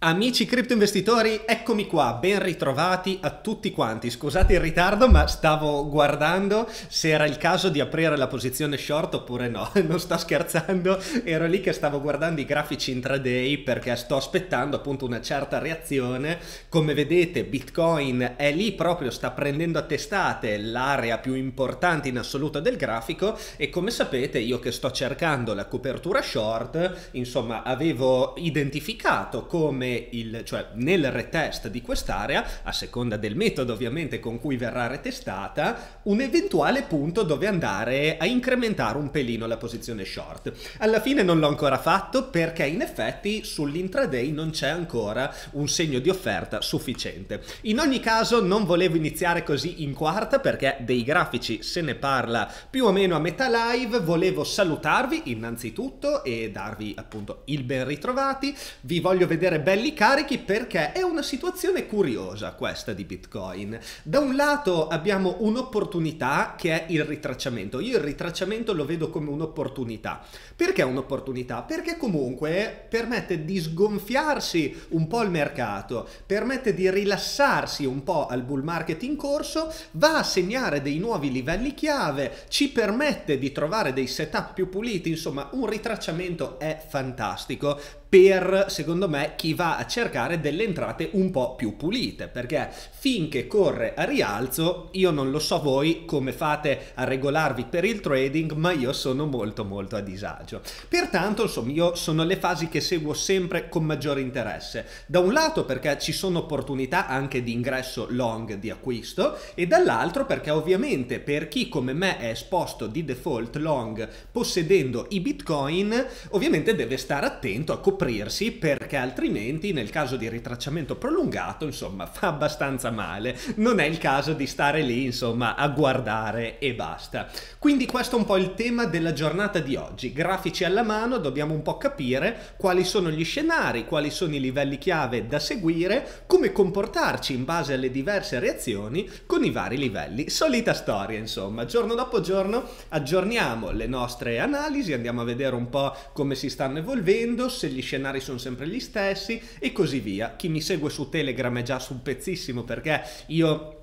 Amici cripto investitori, eccomi qua, ben ritrovati a tutti quanti. Scusate il ritardo, ma stavo guardando se era il caso di aprire la posizione short oppure no. Non sto scherzando, ero lì che stavo guardando i grafici intraday perché sto aspettando appunto una certa reazione. Come vedete, Bitcoin è lì proprio, sta prendendo a testate l'area più importante in assoluto del grafico e come sapete, io che sto cercando la copertura short, insomma, avevo identificato come come il, cioè nel retest di quest'area, a seconda del metodo ovviamente con cui verrà retestata, un eventuale punto dove andare a incrementare un pelino la posizione short. Alla fine non l'ho ancora fatto perché in effetti sull'intraday non c'è ancora un segno di offerta sufficiente. In ogni caso non volevo iniziare così in quarta perché dei grafici se ne parla più o meno a metà live, volevo salutarvi innanzitutto e darvi appunto il ben ritrovati, vi voglio vedere bene belli carichi perché è una situazione curiosa questa di Bitcoin. Da un lato abbiamo un'opportunità che è il ritracciamento. Io il ritracciamento lo vedo come un'opportunità. Perché un'opportunità? Perché comunque permette di sgonfiarsi un po' il mercato, permette di rilassarsi un po' al bull market in corso, va a segnare dei nuovi livelli chiave, ci permette di trovare dei setup più puliti, insomma un ritracciamento è fantastico per, secondo me, chi va a cercare delle entrate un po' più pulite, perché finché corre a rialzo io non lo so voi come fate a regolarvi per il trading ma io sono molto molto a disagio pertanto insomma io sono le fasi che seguo sempre con maggiore interesse da un lato perché ci sono opportunità anche di ingresso long di acquisto e dall'altro perché ovviamente per chi come me è esposto di default long possedendo i bitcoin ovviamente deve stare attento a coprirsi perché altrimenti nel caso di ritracciamento prolungato insomma fa abbastanza abbastanza male. Non è il caso di stare lì, insomma, a guardare e basta. Quindi questo è un po' il tema della giornata di oggi. Grafici alla mano, dobbiamo un po' capire quali sono gli scenari, quali sono i livelli chiave da seguire, come comportarci in base alle diverse reazioni con i vari livelli. Solita storia, insomma, giorno dopo giorno aggiorniamo le nostre analisi, andiamo a vedere un po' come si stanno evolvendo, se gli scenari sono sempre gli stessi e così via. Chi mi segue su Telegram è già su un pezzissimo per perché io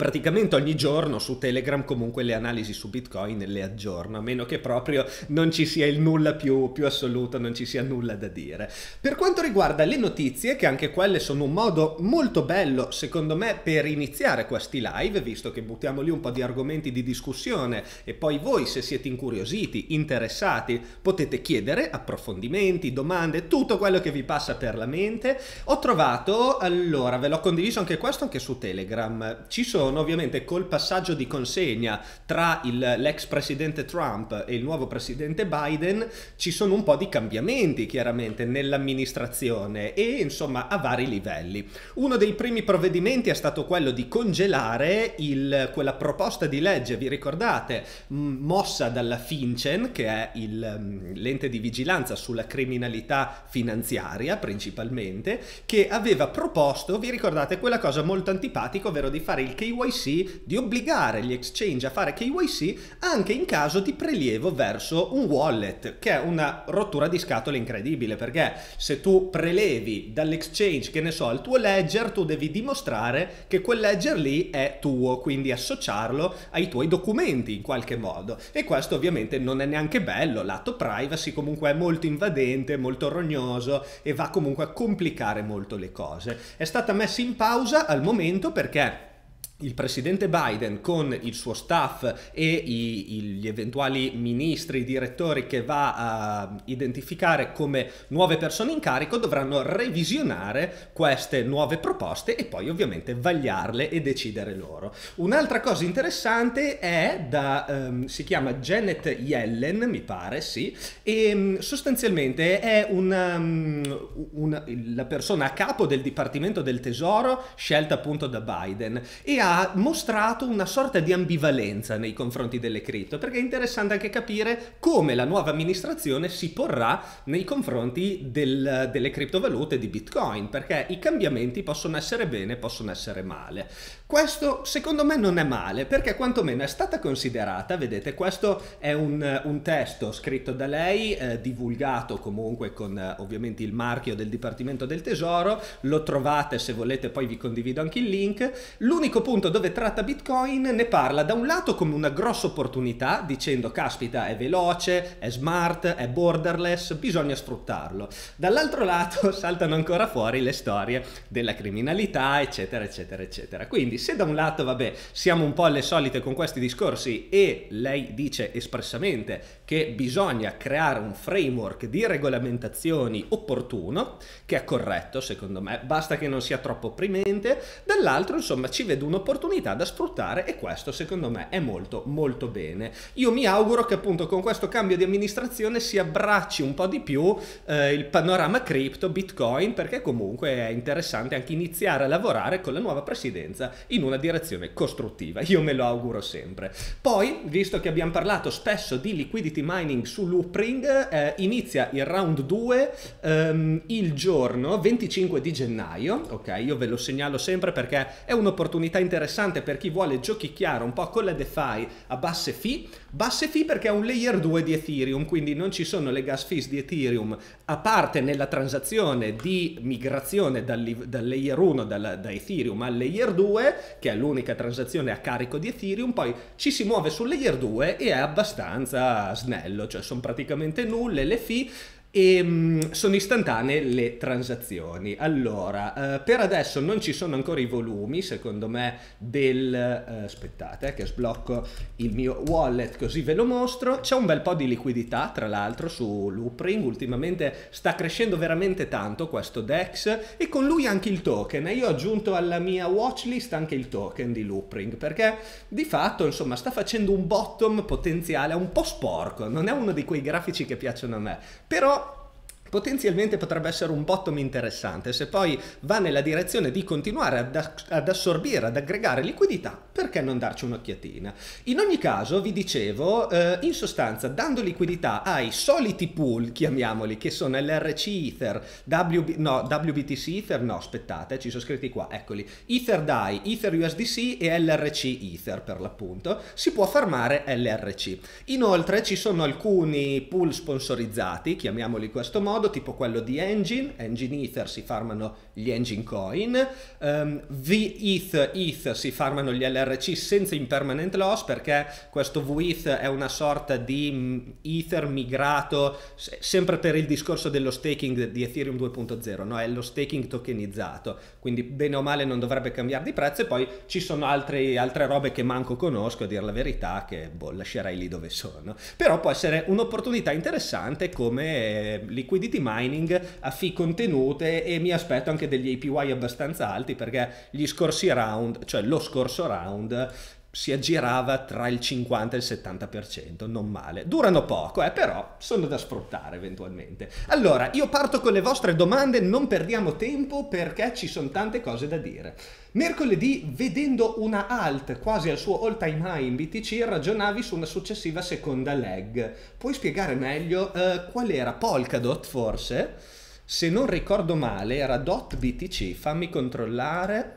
praticamente ogni giorno su Telegram comunque le analisi su Bitcoin le aggiorno, a meno che proprio non ci sia il nulla più, più assoluto, non ci sia nulla da dire. Per quanto riguarda le notizie, che anche quelle sono un modo molto bello secondo me per iniziare questi live, visto che buttiamo lì un po' di argomenti di discussione e poi voi se siete incuriositi, interessati, potete chiedere approfondimenti, domande, tutto quello che vi passa per la mente. Ho trovato, allora ve l'ho condiviso anche questo anche su Telegram, ci sono sono ovviamente col passaggio di consegna tra il, l'ex presidente Trump e il nuovo presidente Biden ci sono un po' di cambiamenti chiaramente nell'amministrazione e insomma a vari livelli. Uno dei primi provvedimenti è stato quello di congelare il, quella proposta di legge, vi ricordate, mossa dalla FinCEN, che è il, l'ente di vigilanza sulla criminalità finanziaria principalmente, che aveva proposto, vi ricordate, quella cosa molto antipatica, ovvero di fare il KYC KYC, di obbligare gli exchange a fare KYC anche in caso di prelievo verso un wallet, che è una rottura di scatole incredibile, perché se tu prelevi dall'exchange, che ne so, al tuo ledger, tu devi dimostrare che quel ledger lì è tuo, quindi associarlo ai tuoi documenti in qualche modo. E questo ovviamente non è neanche bello, lato privacy comunque è molto invadente, molto rognoso e va comunque a complicare molto le cose. È stata messa in pausa al momento perché il presidente Biden con il suo staff e i, i, gli eventuali ministri, direttori che va a identificare come nuove persone in carico dovranno revisionare queste nuove proposte e poi ovviamente vagliarle e decidere loro. Un'altra cosa interessante è da, um, si chiama Janet Yellen, mi pare, sì, e um, sostanzialmente è una, um, una, la persona a capo del Dipartimento del Tesoro scelta appunto da Biden e ha mostrato una sorta di ambivalenza nei confronti delle cripto, perché è interessante anche capire come la nuova amministrazione si porrà nei confronti del, delle criptovalute di Bitcoin, perché i cambiamenti possono essere bene, possono essere male. Questo secondo me non è male perché quantomeno è stata considerata, vedete questo è un, un testo scritto da lei, eh, divulgato comunque con eh, ovviamente il marchio del Dipartimento del Tesoro, lo trovate se volete poi vi condivido anche il link, l'unico punto dove tratta Bitcoin ne parla da un lato come una grossa opportunità dicendo caspita è veloce, è smart, è borderless, bisogna sfruttarlo, dall'altro lato saltano ancora fuori le storie della criminalità eccetera eccetera eccetera. Quindi se da un lato, vabbè, siamo un po' alle solite con questi discorsi e lei dice espressamente che bisogna creare un framework di regolamentazioni opportuno, che è corretto secondo me, basta che non sia troppo opprimente, dall'altro insomma ci vedo un'opportunità da sfruttare e questo secondo me è molto molto bene. Io mi auguro che appunto con questo cambio di amministrazione si abbracci un po' di più eh, il panorama cripto, bitcoin, perché comunque è interessante anche iniziare a lavorare con la nuova presidenza in una direzione costruttiva, io me lo auguro sempre. Poi, visto che abbiamo parlato spesso di liquidity Infinity Mining su Loopring eh, inizia il round 2 ehm, il giorno 25 di gennaio, ok? Io ve lo segnalo sempre perché è un'opportunità interessante per chi vuole giochicchiare un po' con la DeFi a basse fee, basse fee perché è un layer 2 di Ethereum, quindi non ci sono le gas fees di Ethereum a parte nella transazione di migrazione dal, dal layer 1 dal, da Ethereum al layer 2, che è l'unica transazione a carico di Ethereum, poi ci si muove sul layer 2 e è abbastanza snello, cioè sono praticamente nulle le fee, e ehm, mh, sono istantanee le transazioni. Allora, eh, per adesso non ci sono ancora i volumi, secondo me, del... Eh, aspettate eh, che sblocco il mio wallet così ve lo mostro. C'è un bel po' di liquidità, tra l'altro, su Loopring. Ultimamente sta crescendo veramente tanto questo DEX e con lui anche il token. Io ho aggiunto alla mia watchlist anche il token di Loopring perché di fatto, insomma, sta facendo un bottom potenziale un po' sporco. Non è uno di quei grafici che piacciono a me, però potenzialmente potrebbe essere un bottom interessante. Se poi va nella direzione di continuare ad, ad assorbire, ad aggregare liquidità, perché non darci un'occhiatina? In ogni caso, vi dicevo, eh, in sostanza, dando liquidità ai soliti pool, chiamiamoli, che sono LRC Ether, WB, no, WBTC Ether, no, aspettate, ci sono scritti qua, eccoli, Ether DAI, Ether USDC e LRC Ether per l'appunto, si può farmare LRC. Inoltre ci sono alcuni pool sponsorizzati, chiamiamoli in questo modo, modo, tipo quello di Engine, Engine Ether si farmano gli Engine Coin, um, VETH ETH si farmano gli LRC senza impermanent loss perché questo VETH è una sorta di mm, Ether migrato sempre per il discorso dello staking di Ethereum 2.0, no? è lo staking tokenizzato, quindi bene o male non dovrebbe cambiare di prezzo e poi ci sono altri, altre robe che manco conosco, a dire la verità, che boh, lascerei lì dove sono. Però può essere un'opportunità interessante come eh, liquidità liquidity mining a fee contenute e mi aspetto anche degli APY abbastanza alti perché gli scorsi round, cioè lo scorso round, si aggirava tra il 50 e il 70%, non male. Durano poco, eh, però sono da sfruttare eventualmente. Allora, io parto con le vostre domande, non perdiamo tempo perché ci sono tante cose da dire. Mercoledì, vedendo una alt quasi al suo all time high in BTC, ragionavi su una successiva seconda leg. Puoi spiegare meglio eh, qual era Polkadot forse? Se non ricordo male era .btc, fammi controllare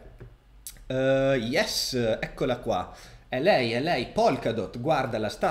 Uh, yes, eccola qua. È lei, è lei, Polkadot, guarda, la sta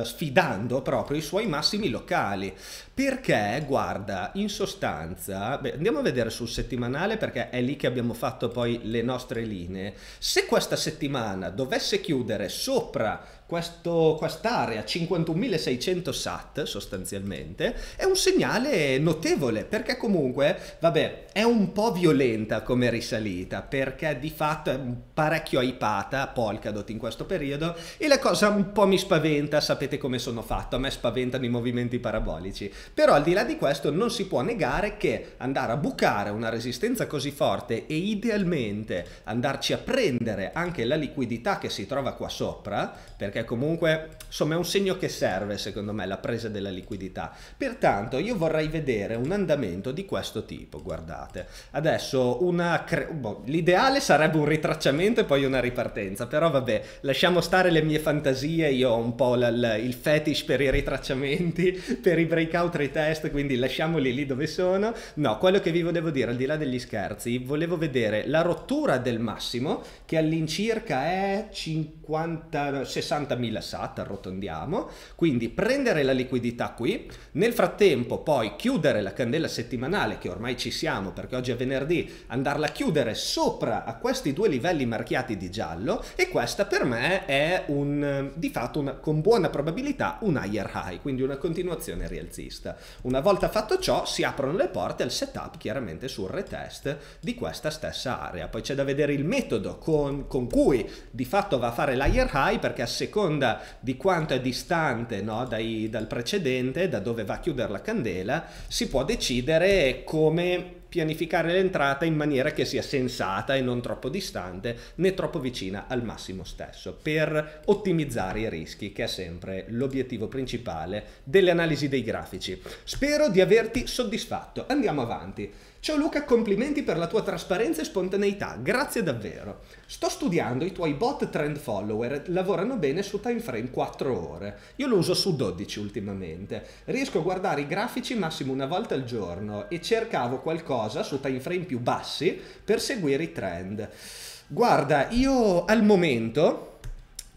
uh, sfidando proprio i suoi massimi locali. Perché, guarda, in sostanza, beh, andiamo a vedere sul settimanale perché è lì che abbiamo fatto poi le nostre linee. Se questa settimana dovesse chiudere sopra questo, quest'area 51.600 SAT sostanzialmente è un segnale notevole perché comunque vabbè è un po' violenta come risalita perché di fatto è parecchio aipata Polkadot in questo periodo e la cosa un po' mi spaventa sapete come sono fatto a me spaventano i movimenti parabolici però al di là di questo non si può negare che andare a bucare una resistenza così forte e idealmente andarci a prendere anche la liquidità che si trova qua sopra perché perché comunque insomma è un segno che serve secondo me la presa della liquidità. Pertanto io vorrei vedere un andamento di questo tipo, guardate. Adesso una boh, l'ideale sarebbe un ritracciamento e poi una ripartenza, però vabbè, lasciamo stare le mie fantasie, io ho un po' il fetish per i ritracciamenti, per i breakout retest, quindi lasciamoli lì dove sono. No, quello che vi volevo dire al di là degli scherzi, volevo vedere la rottura del massimo che all'incirca è 50 60 60.000 SAT, arrotondiamo, quindi prendere la liquidità qui, nel frattempo poi chiudere la candela settimanale che ormai ci siamo perché oggi è venerdì, andarla a chiudere sopra a questi due livelli marchiati di giallo e questa per me è un, di fatto una, con buona probabilità un higher high, quindi una continuazione rialzista. Una volta fatto ciò si aprono le porte al setup chiaramente sul retest di questa stessa area, poi c'è da vedere il metodo con, con cui di fatto va a fare l'higher high perché a seconda seconda di quanto è distante no, dai, dal precedente, da dove va a chiudere la candela, si può decidere come pianificare l'entrata in maniera che sia sensata e non troppo distante né troppo vicina al massimo stesso per ottimizzare i rischi che è sempre l'obiettivo principale delle analisi dei grafici. Spero di averti soddisfatto. Andiamo avanti. Ciao Luca, complimenti per la tua trasparenza e spontaneità, grazie davvero. Sto studiando i tuoi bot trend follower, lavorano bene su time frame 4 ore. Io lo uso su 12 ultimamente. Riesco a guardare i grafici massimo una volta al giorno e cercavo qualcosa su time frame più bassi per seguire i trend. Guarda, io al momento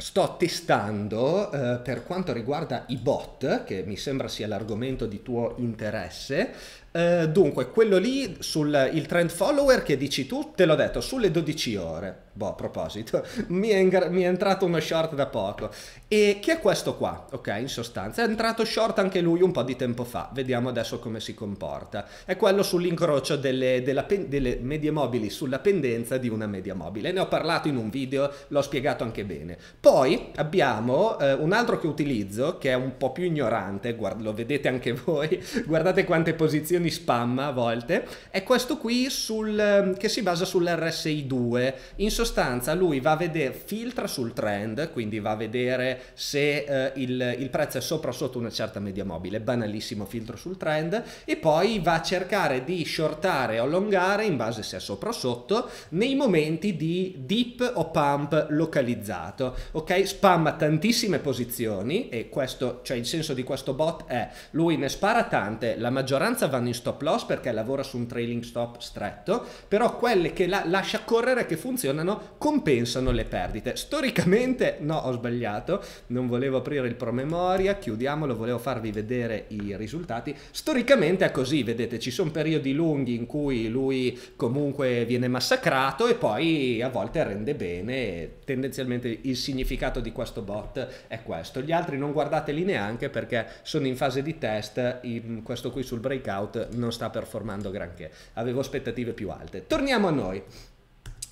Sto testando eh, per quanto riguarda i bot, che mi sembra sia l'argomento di tuo interesse, eh, dunque, quello lì sul trend follower che dici tu, te l'ho detto, sulle 12 ore. Boh, a proposito, mi è, mi è, entrato uno short da poco. E che è questo qua, ok, in sostanza. È entrato short anche lui un po' di tempo fa. Vediamo adesso come si comporta. È quello sull'incrocio delle, delle medie mobili sulla pendenza di una media mobile. Ne ho parlato in un video, l'ho spiegato anche bene. Poi abbiamo eh, un altro che utilizzo, che è un po' più ignorante, guard- lo vedete anche voi, guardate quante posizioni spamma a volte, è questo qui sul, che si basa sull'RSI2. In sostanza sostanza lui va a vedere, filtra sul trend, quindi va a vedere se eh, il, il, prezzo è sopra o sotto una certa media mobile, banalissimo filtro sul trend, e poi va a cercare di shortare o allungare in base se è sopra o sotto nei momenti di dip o pump localizzato, ok? Spamma tantissime posizioni e questo, cioè il senso di questo bot è lui ne spara tante, la maggioranza vanno in stop loss perché lavora su un trailing stop stretto, però quelle che la, lascia correre che funzionano italiano compensano le perdite. Storicamente, no, ho sbagliato, non volevo aprire il promemoria, chiudiamolo, volevo farvi vedere i risultati. Storicamente è così, vedete, ci sono periodi lunghi in cui lui comunque viene massacrato e poi a volte rende bene. Tendenzialmente il significato di questo bot è questo. Gli altri non guardateli neanche perché sono in fase di test, questo qui sul breakout non sta performando granché. Avevo aspettative più alte. Torniamo a noi.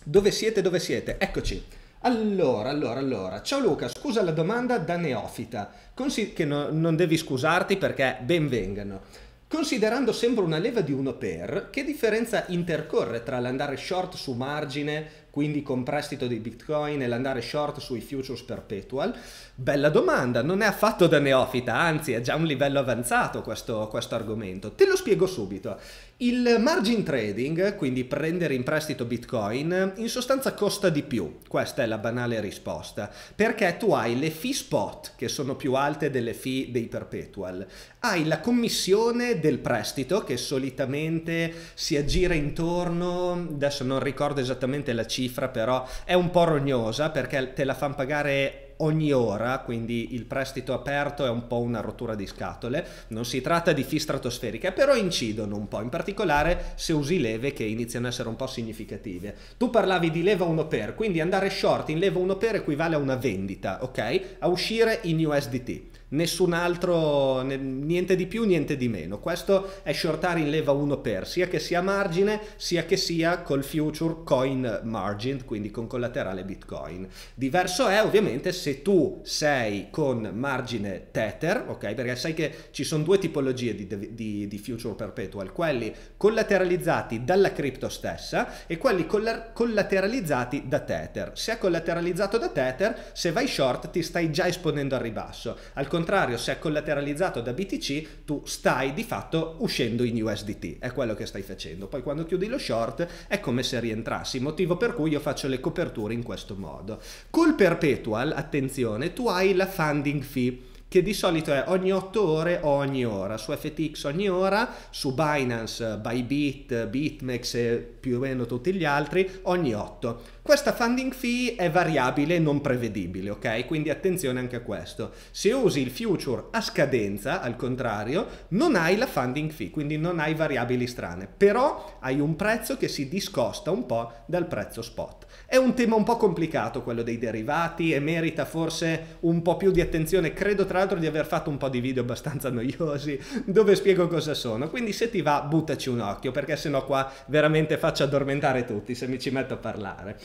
Dove siete? Dove siete? Eccoci. Allora, allora, allora. Ciao Luca, scusa la domanda da neofita. Consi- che no, non devi scusarti perché benvengano. Considerando sempre una leva di 1 per, che differenza intercorre tra l'andare short su margine, quindi con prestito di Bitcoin, e l'andare short sui futures perpetual? Bella domanda, non è affatto da neofita, anzi è già un livello avanzato questo, questo argomento. Te lo spiego subito. Il margin trading, quindi prendere in prestito bitcoin, in sostanza costa di più, questa è la banale risposta, perché tu hai le fee spot che sono più alte delle fee dei perpetual, hai la commissione del prestito che solitamente si aggira intorno, adesso non ricordo esattamente la cifra però è un po' rognosa perché te la fanno pagare ogni ora, quindi il prestito aperto è un po' una rottura di scatole, non si tratta di FI stratosferiche, però incidono un po', in particolare se usi leve che iniziano a essere un po' significative. Tu parlavi di leva 1 per, quindi andare short in leva 1 per equivale a una vendita, ok? A uscire in USDT nessun altro, niente di più, niente di meno. Questo è shortare in leva 1 per, sia che sia margine, sia che sia col future coin margin, quindi con collaterale Bitcoin. Diverso è ovviamente se tu sei con margine Tether, ok? Perché sai che ci sono due tipologie di, di, di future perpetual, quelli collateralizzati dalla cripto stessa e quelli collateralizzati da Tether. Se è collateralizzato da Tether, se vai short ti stai già esponendo al ribasso. Al contrario, se è collateralizzato da BTC, tu stai di fatto uscendo in USDT, è quello che stai facendo. Poi quando chiudi lo short è come se rientrassi, motivo per cui io faccio le coperture in questo modo. Col perpetual, attenzione, tu hai la funding fee che di solito è ogni 8 ore o ogni ora, su FTX ogni ora, su Binance, Bybit, BitMEX e più o meno tutti gli altri ogni 8. Questa funding fee è variabile e non prevedibile, ok? Quindi attenzione anche a questo. Se usi il future a scadenza, al contrario, non hai la funding fee, quindi non hai variabili strane, però hai un prezzo che si discosta un po' dal prezzo spot. È un tema un po' complicato quello dei derivati e merita forse un po' più di attenzione, credo tra tra l'altro di aver fatto un po' di video abbastanza noiosi dove spiego cosa sono, quindi se ti va buttaci un occhio perché sennò qua veramente faccio addormentare tutti se mi ci metto a parlare.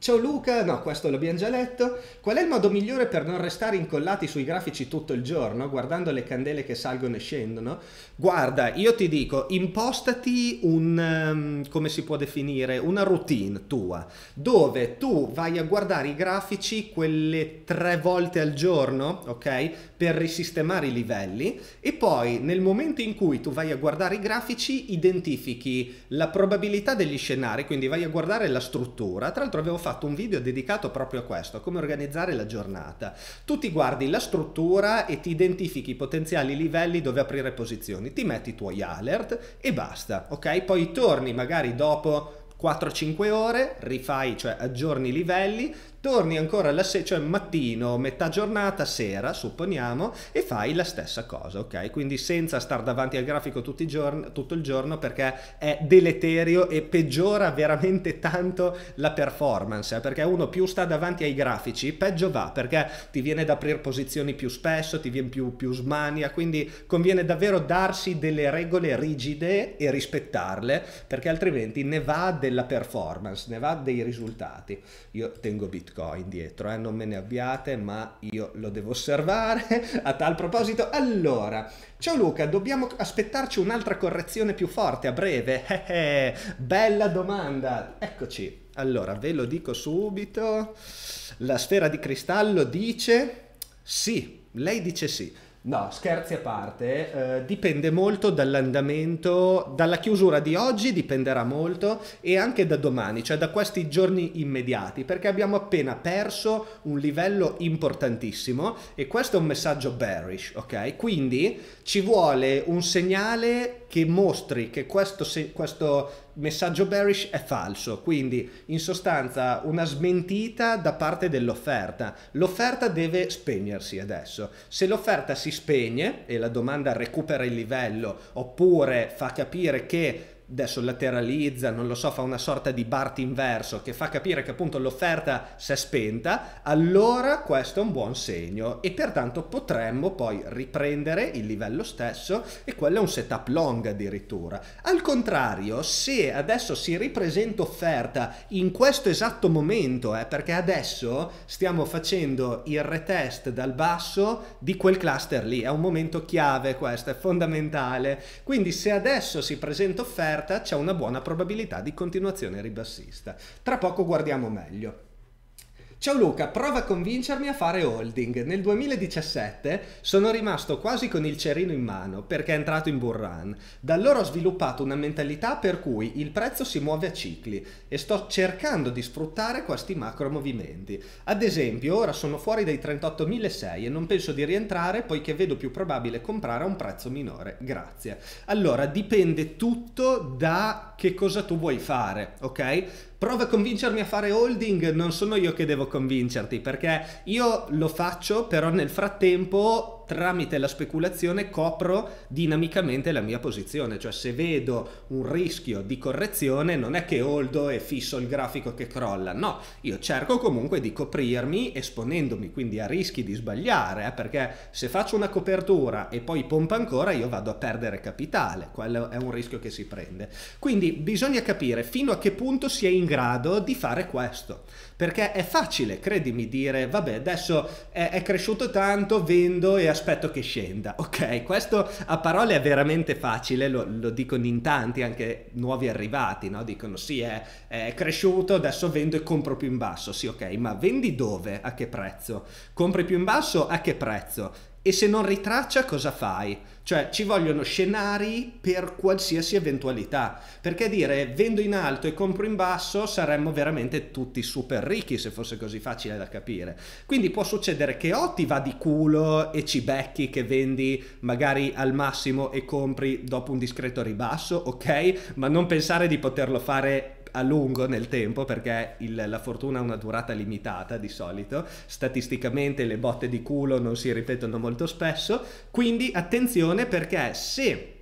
Ciao Luca, no, questo l'abbiamo già letto. Qual è il modo migliore per non restare incollati sui grafici tutto il giorno, guardando le candele che salgono e scendono? Guarda, io ti dico, impostati un, um, come si può definire, una routine tua, dove tu vai a guardare i grafici quelle tre volte al giorno, ok? per risistemare i livelli e poi nel momento in cui tu vai a guardare i grafici identifichi la probabilità degli scenari, quindi vai a guardare la struttura. Tra l'altro avevo fatto un video dedicato proprio a questo, a come organizzare la giornata. Tu ti guardi la struttura e ti identifichi i potenziali livelli dove aprire posizioni, ti metti i tuoi alert e basta, ok? Poi torni magari dopo 4-5 ore, rifai, cioè aggiorni i livelli, torni ancora alla sera, cioè mattino, metà giornata, sera, supponiamo, e fai la stessa cosa, ok? Quindi senza stare davanti al grafico giorni, tutto il giorno perché è deleterio e peggiora veramente tanto la performance, eh? perché uno più sta davanti ai grafici, peggio va, perché ti viene ad aprire posizioni più spesso, ti viene più, più smania, quindi conviene davvero darsi delle regole rigide e rispettarle, perché altrimenti ne va della performance, ne va dei risultati. Io tengo B Bitcoin dietro, eh? non me ne abbiate, ma io lo devo osservare. A tal proposito, allora, ciao Luca, dobbiamo aspettarci un'altra correzione più forte a breve? Eh, eh, bella domanda, eccoci. Allora, ve lo dico subito, la sfera di cristallo dice sì, lei dice sì. No, scherzi a parte, eh, dipende molto dall'andamento, dalla chiusura di oggi dipenderà molto e anche da domani, cioè da questi giorni immediati, perché abbiamo appena perso un livello importantissimo e questo è un messaggio bearish, ok? Quindi ci vuole un segnale che mostri che questo, se, questo messaggio bearish è falso, quindi in sostanza una smentita da parte dell'offerta. L'offerta deve spegnersi adesso. Se l'offerta si spegne e la domanda recupera il livello oppure fa capire che adesso lateralizza, non lo so, fa una sorta di BART inverso che fa capire che appunto l'offerta si è spenta, allora questo è un buon segno e pertanto potremmo poi riprendere il livello stesso e quello è un setup long addirittura. Al contrario, se adesso si ripresenta offerta in questo esatto momento, eh, perché adesso stiamo facendo il retest dal basso di quel cluster lì, è un momento chiave questo, è fondamentale. Quindi se adesso si presenta offerta aperta c'è una buona probabilità di continuazione ribassista. Tra poco guardiamo meglio. Ciao Luca, prova a convincermi a fare holding. Nel 2017 sono rimasto quasi con il cerino in mano perché è entrato in bull run. Da allora ho sviluppato una mentalità per cui il prezzo si muove a cicli e sto cercando di sfruttare questi macro movimenti. Ad esempio, ora sono fuori dai 38.600 e non penso di rientrare poiché vedo più probabile comprare a un prezzo minore. Grazie. Allora, dipende tutto da che cosa tu vuoi fare, ok? prova a convincermi a fare holding, non sono io che devo convincerti perché io lo faccio, però nel frattempo tramite la speculazione copro dinamicamente la mia posizione, cioè se vedo un rischio di correzione non è che holdo e fisso il grafico che crolla, no, io cerco comunque di coprirmi esponendomi quindi a rischi di sbagliare, eh, perché se faccio una copertura e poi pompa ancora io vado a perdere capitale, quello è un rischio che si prende. Quindi bisogna capire fino a che punto si è in grado di fare questo perché è facile, credimi, dire vabbè adesso è, è cresciuto tanto, vendo e aspetto che scenda, ok? Questo a parole è veramente facile, lo, lo dicono in tanti, anche nuovi arrivati, no? Dicono sì, è, è cresciuto, adesso vendo e compro più in basso, sì ok, ma vendi dove? A che prezzo? Compri più in basso? A che prezzo? E se non ritraccia cosa fai? Cioè ci vogliono scenari per qualsiasi eventualità, perché dire vendo in alto e compro in basso saremmo veramente tutti super ricchi se fosse così facile da capire. Quindi può succedere che o ti va di culo e ci becchi che vendi magari al massimo e compri dopo un discreto ribasso, ok? Ma non pensare di poterlo fare a lungo nel tempo perché il, la fortuna ha una durata limitata di solito, statisticamente le botte di culo non si ripetono molto spesso, quindi attenzione perché se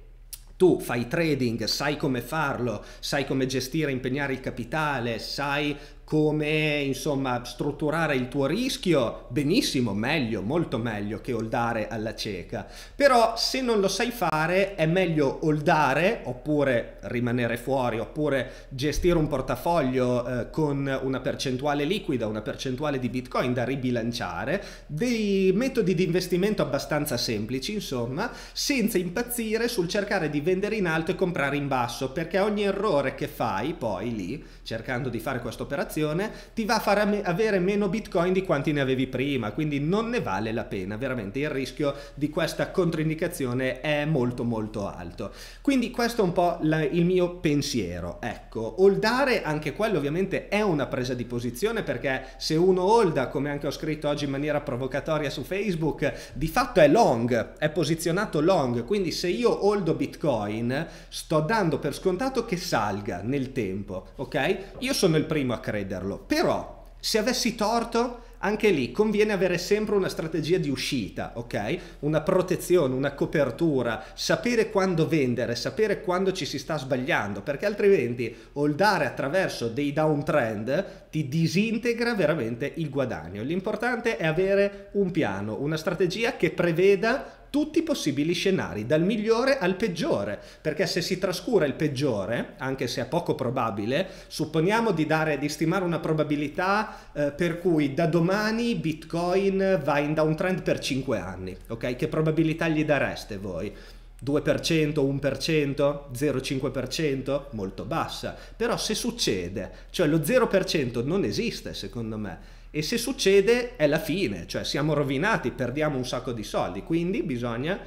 tu fai trading, sai come farlo, sai come gestire, impegnare il capitale, sai come insomma strutturare il tuo rischio benissimo, meglio, molto meglio che oldare alla cieca. Però se non lo sai fare è meglio oldare oppure rimanere fuori oppure gestire un portafoglio eh, con una percentuale liquida, una percentuale di bitcoin da ribilanciare, dei metodi di investimento abbastanza semplici insomma, senza impazzire sul cercare di vendere in alto e comprare in basso perché ogni errore che fai poi lì cercando di fare questa operazione transazione ti va a far avere meno bitcoin di quanti ne avevi prima, quindi non ne vale la pena, veramente il rischio di questa controindicazione è molto molto alto. Quindi questo è un po' la, il mio pensiero, ecco, holdare anche quello ovviamente è una presa di posizione perché se uno holda, come anche ho scritto oggi in maniera provocatoria su Facebook, di fatto è long, è posizionato long, quindi se io holdo bitcoin sto dando per scontato che salga nel tempo, ok? Io sono il primo a credere perderlo. Però, se avessi torto, anche lì conviene avere sempre una strategia di uscita, ok? Una protezione, una copertura, sapere quando vendere, sapere quando ci si sta sbagliando, perché altrimenti holdare attraverso dei downtrend ti disintegra veramente il guadagno. L'importante è avere un piano, una strategia che preveda tutti i possibili scenari, dal migliore al peggiore, perché se si trascura il peggiore, anche se è poco probabile, supponiamo di, dare, di stimare una probabilità eh, per cui da domani Bitcoin va in downtrend per 5 anni, ok? Che probabilità gli dareste voi? 2%, 1%, 0,5%, molto bassa. Però se succede, cioè lo 0% non esiste secondo me e se succede è la fine, cioè siamo rovinati, perdiamo un sacco di soldi, quindi bisogna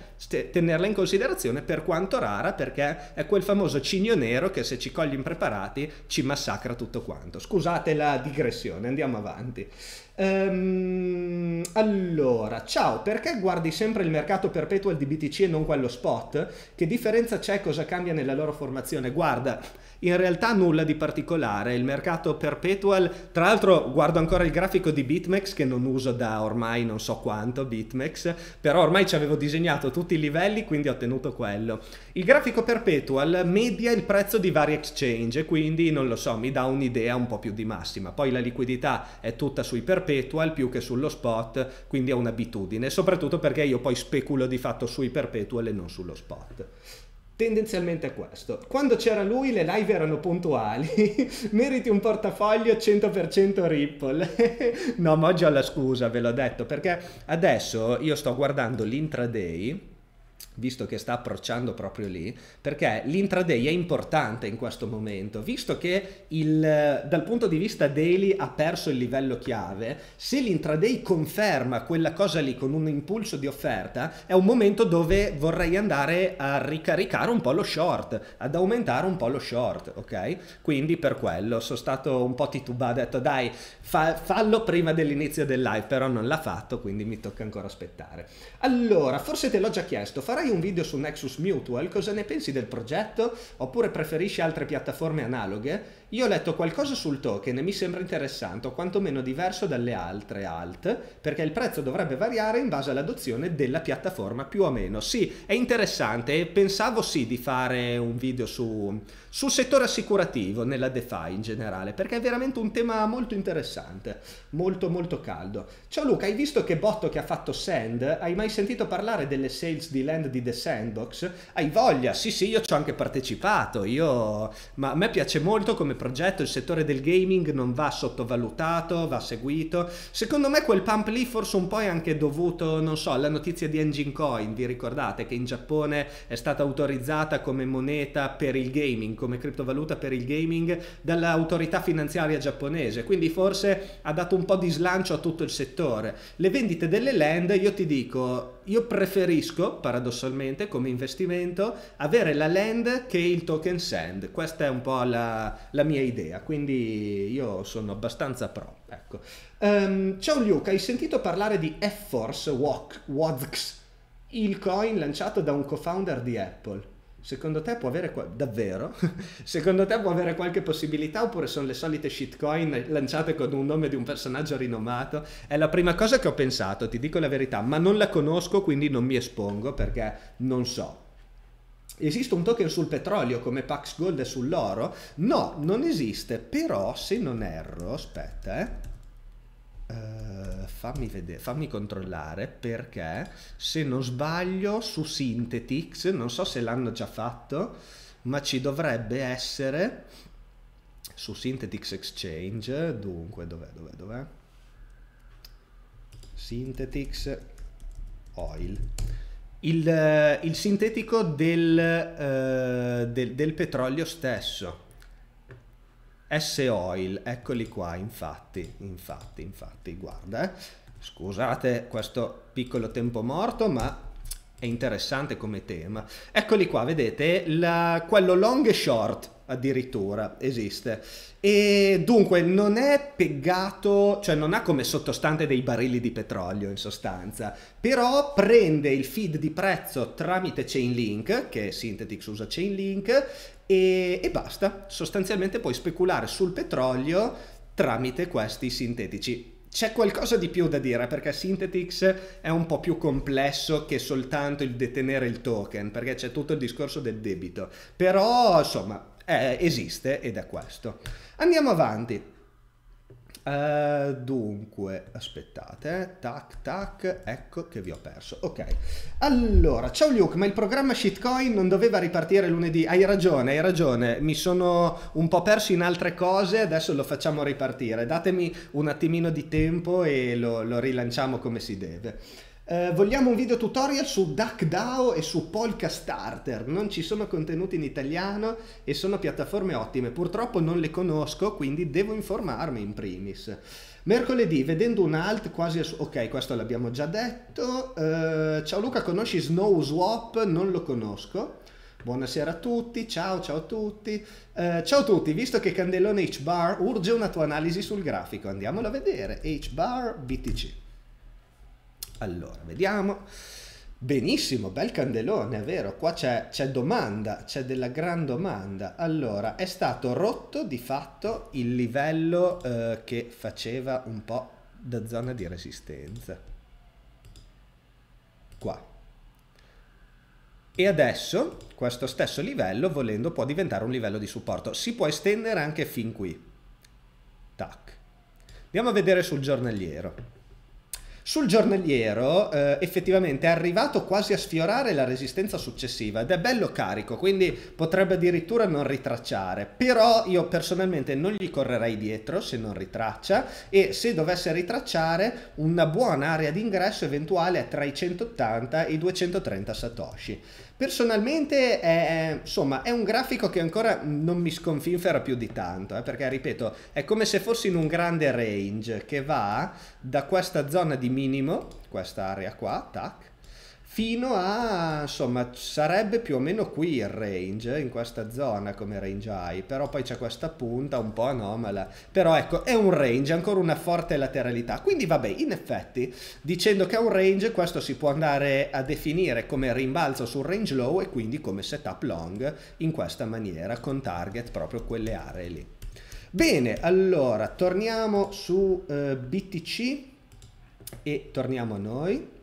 tenerla in considerazione per quanto rara perché è quel famoso cigno nero che se ci coglie impreparati ci massacra tutto quanto. Scusate la digressione, andiamo avanti. Um, allora, ciao, perché guardi sempre il mercato perpetual di BTC e non quello spot? Che differenza c'è, cosa cambia nella loro formazione? Guarda, in realtà nulla di particolare, il mercato perpetual, tra l'altro guardo ancora il grafico di BitMEX che non uso da ormai non so quanto BitMEX, però ormai ci avevo disegnato tutti i livelli quindi ho ottenuto quello. Il grafico perpetual media il prezzo di vari exchange quindi non lo so, mi dà un'idea un po' più di massima, poi la liquidità è tutta sui perpetual più che sullo spot quindi è un'abitudine, soprattutto perché io poi speculo di fatto sui perpetual e non sullo spot. Tendenzialmente è questo. Quando c'era lui le live erano puntuali. Meriti un portafoglio 100% Ripple. no, ma oggi ho la scusa, ve l'ho detto, perché adesso io sto guardando l'intraday visto che sta approcciando proprio lì, perché l'intraday è importante in questo momento, visto che il, dal punto di vista daily ha perso il livello chiave, se l'intraday conferma quella cosa lì con un impulso di offerta, è un momento dove vorrei andare a ricaricare un po' lo short, ad aumentare un po' lo short, ok? Quindi per quello sono stato un po' titubato, ho detto dai, fa, fallo prima dell'inizio del live, però non l'ha fatto, quindi mi tocca ancora aspettare. Allora, forse te l'ho già chiesto, farai un video su Nexus Mutual, cosa ne pensi del progetto? Oppure preferisci altre piattaforme analoghe? Io ho letto qualcosa sul token e mi sembra interessante, o quantomeno diverso dalle altre alt, perché il prezzo dovrebbe variare in base all'adozione della piattaforma più o meno. Sì, è interessante e pensavo sì di fare un video su, sul settore assicurativo nella DeFi in generale, perché è veramente un tema molto interessante, molto molto caldo. Ciao Luca, hai visto che botto che ha fatto Sand? Hai mai sentito parlare delle sales di land di The Sandbox? Hai voglia? Sì, sì, io ci ho anche partecipato, io... ma a me piace molto come progetto, il settore del gaming non va sottovalutato, va seguito. Secondo me quel pump lì forse un po' è anche dovuto, non so, alla notizia di Engine Coin, vi ricordate che in Giappone è stata autorizzata come moneta per il gaming, come criptovaluta per il gaming dall'autorità finanziaria giapponese, quindi forse ha dato un po' di slancio a tutto il settore. Le vendite delle land, io ti dico, io preferisco, paradossalmente, come investimento, avere la land che il token send. Questa è un po' la, la mia idea, quindi io sono abbastanza pro. Ecco. Um, ciao Luca hai sentito parlare di F-Force WAZX, il coin lanciato da un co-founder di Apple? Secondo te può avere davvero? Secondo te può avere qualche possibilità oppure sono le solite shitcoin lanciate con un nome di un personaggio rinomato? È la prima cosa che ho pensato, ti dico la verità, ma non la conosco, quindi non mi espongo perché non so. Esiste un token sul petrolio come Pax Gold e sull'oro? No, non esiste, però se non erro, aspetta, eh fammi vedere, fammi controllare perché se non sbaglio su Synthetix, non so se l'hanno già fatto, ma ci dovrebbe essere su Synthetix Exchange, dunque dov'è, dov'è, dov'è? Synthetix Oil. Il, eh, il sintetico del, eh, del, del petrolio stesso S-Oil, eccoli qua, infatti, infatti, infatti, guarda, eh. scusate questo piccolo tempo morto, ma è interessante come tema. Eccoli qua, vedete, la, quello long e short, addirittura esiste e dunque non è peggato, cioè non ha come sottostante dei barili di petrolio in sostanza però prende il feed di prezzo tramite Chainlink che Synthetix usa Chainlink e, e basta sostanzialmente puoi speculare sul petrolio tramite questi sintetici c'è qualcosa di più da dire perché Synthetix è un po' più complesso che soltanto il detenere il token, perché c'è tutto il discorso del debito. Però, insomma, eh, esiste ed è questo. Andiamo avanti. Uh, dunque, aspettate, eh. tac tac, ecco che vi ho perso. Ok, allora, ciao Luke, ma il programma shitcoin non doveva ripartire lunedì? Hai ragione, hai ragione, mi sono un po' perso in altre cose, adesso lo facciamo ripartire. Datemi un attimino di tempo e lo, lo rilanciamo come si deve. Eh, vogliamo un video tutorial su DuckDAO e su Polka Starter. Non ci sono contenuti in italiano e sono piattaforme ottime. Purtroppo non le conosco, quindi devo informarmi in primis. Mercoledì, vedendo un alt quasi... Ok, questo l'abbiamo già detto. Eh, ciao Luca, conosci Snow Swap? Non lo conosco. Buonasera a tutti, ciao ciao a tutti. Eh, ciao a tutti, visto che Candelone HBAR urge una tua analisi sul grafico, andiamola a vedere. HBAR BTC. Allora, vediamo. Benissimo, bel candelone, è vero, qua c'è, c'è domanda, c'è della gran domanda. Allora, è stato rotto di fatto il livello eh, che faceva un po' da zona di resistenza. Qua. E adesso questo stesso livello, volendo, può diventare un livello di supporto. Si può estendere anche fin qui. Tac. Andiamo a vedere sul giornaliero. Sul giornaliero eh, effettivamente è arrivato quasi a sfiorare la resistenza successiva ed è bello carico, quindi potrebbe addirittura non ritracciare, però io personalmente non gli correrei dietro se non ritraccia e se dovesse ritracciare una buona area d'ingresso eventuale è tra i 180 e i 230 satoshi. Personalmente, è, insomma, è un grafico che ancora non mi sconfinfera più di tanto, eh, perché ripeto, è come se fossi in un grande range che va da questa zona di minimo, questa area qua, tac, fino a insomma sarebbe più o meno qui il range in questa zona come range high però poi c'è questa punta un po' anomala però ecco è un range ancora una forte lateralità quindi vabbè in effetti dicendo che è un range questo si può andare a definire come rimbalzo sul range low e quindi come setup long in questa maniera con target proprio quelle aree lì bene allora torniamo su eh, BTC e torniamo a noi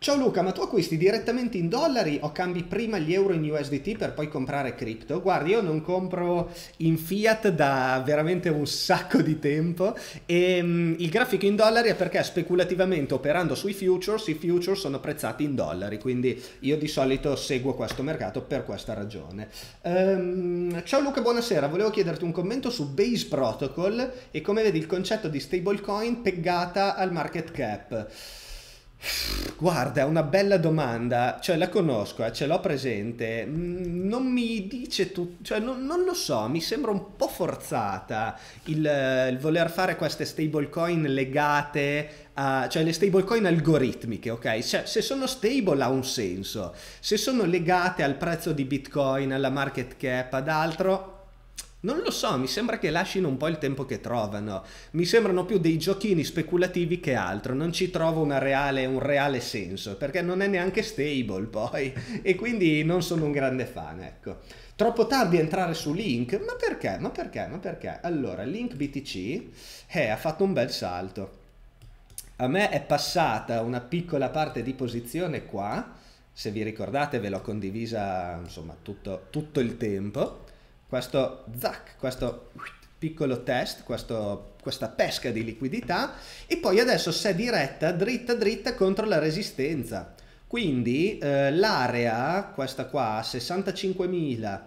Ciao Luca, ma tu acquisti direttamente in dollari o cambi prima gli euro in USDT per poi comprare cripto? Guarda, io non compro in fiat da veramente un sacco di tempo e um, il grafico in dollari è perché speculativamente operando sui futures, i futures sono prezzati in dollari, quindi io di solito seguo questo mercato per questa ragione. Um, ciao Luca, buonasera, volevo chiederti un commento su Base Protocol e come vedi il concetto di stablecoin peggata al market cap. Guarda, è una bella domanda, cioè la conosco, eh, ce l'ho presente, mm, non mi dice tutto, cioè non, non, lo so, mi sembra un po' forzata il, eh, il voler fare queste stablecoin legate a, cioè le stablecoin algoritmiche, ok? Cioè, se sono stable ha un senso, se sono legate al prezzo di Bitcoin, alla market cap, ad altro non lo so, mi sembra che lasciano un po' il tempo che trovano. Mi sembrano più dei giochini speculativi che altro, non ci trovo reale, un reale senso, perché non è neanche stable poi, e quindi non sono un grande fan, ecco. Troppo tardi entrare su Link? Ma perché? Ma perché? Ma perché? Allora, Link BTC eh, ha fatto un bel salto. A me è passata una piccola parte di posizione qua, se vi ricordate ve l'ho condivisa insomma tutto, tutto il tempo questo zac, questo piccolo test, questo, questa pesca di liquidità e poi adesso si è diretta dritta dritta contro la resistenza. Quindi eh, l'area, questa qua, 65.000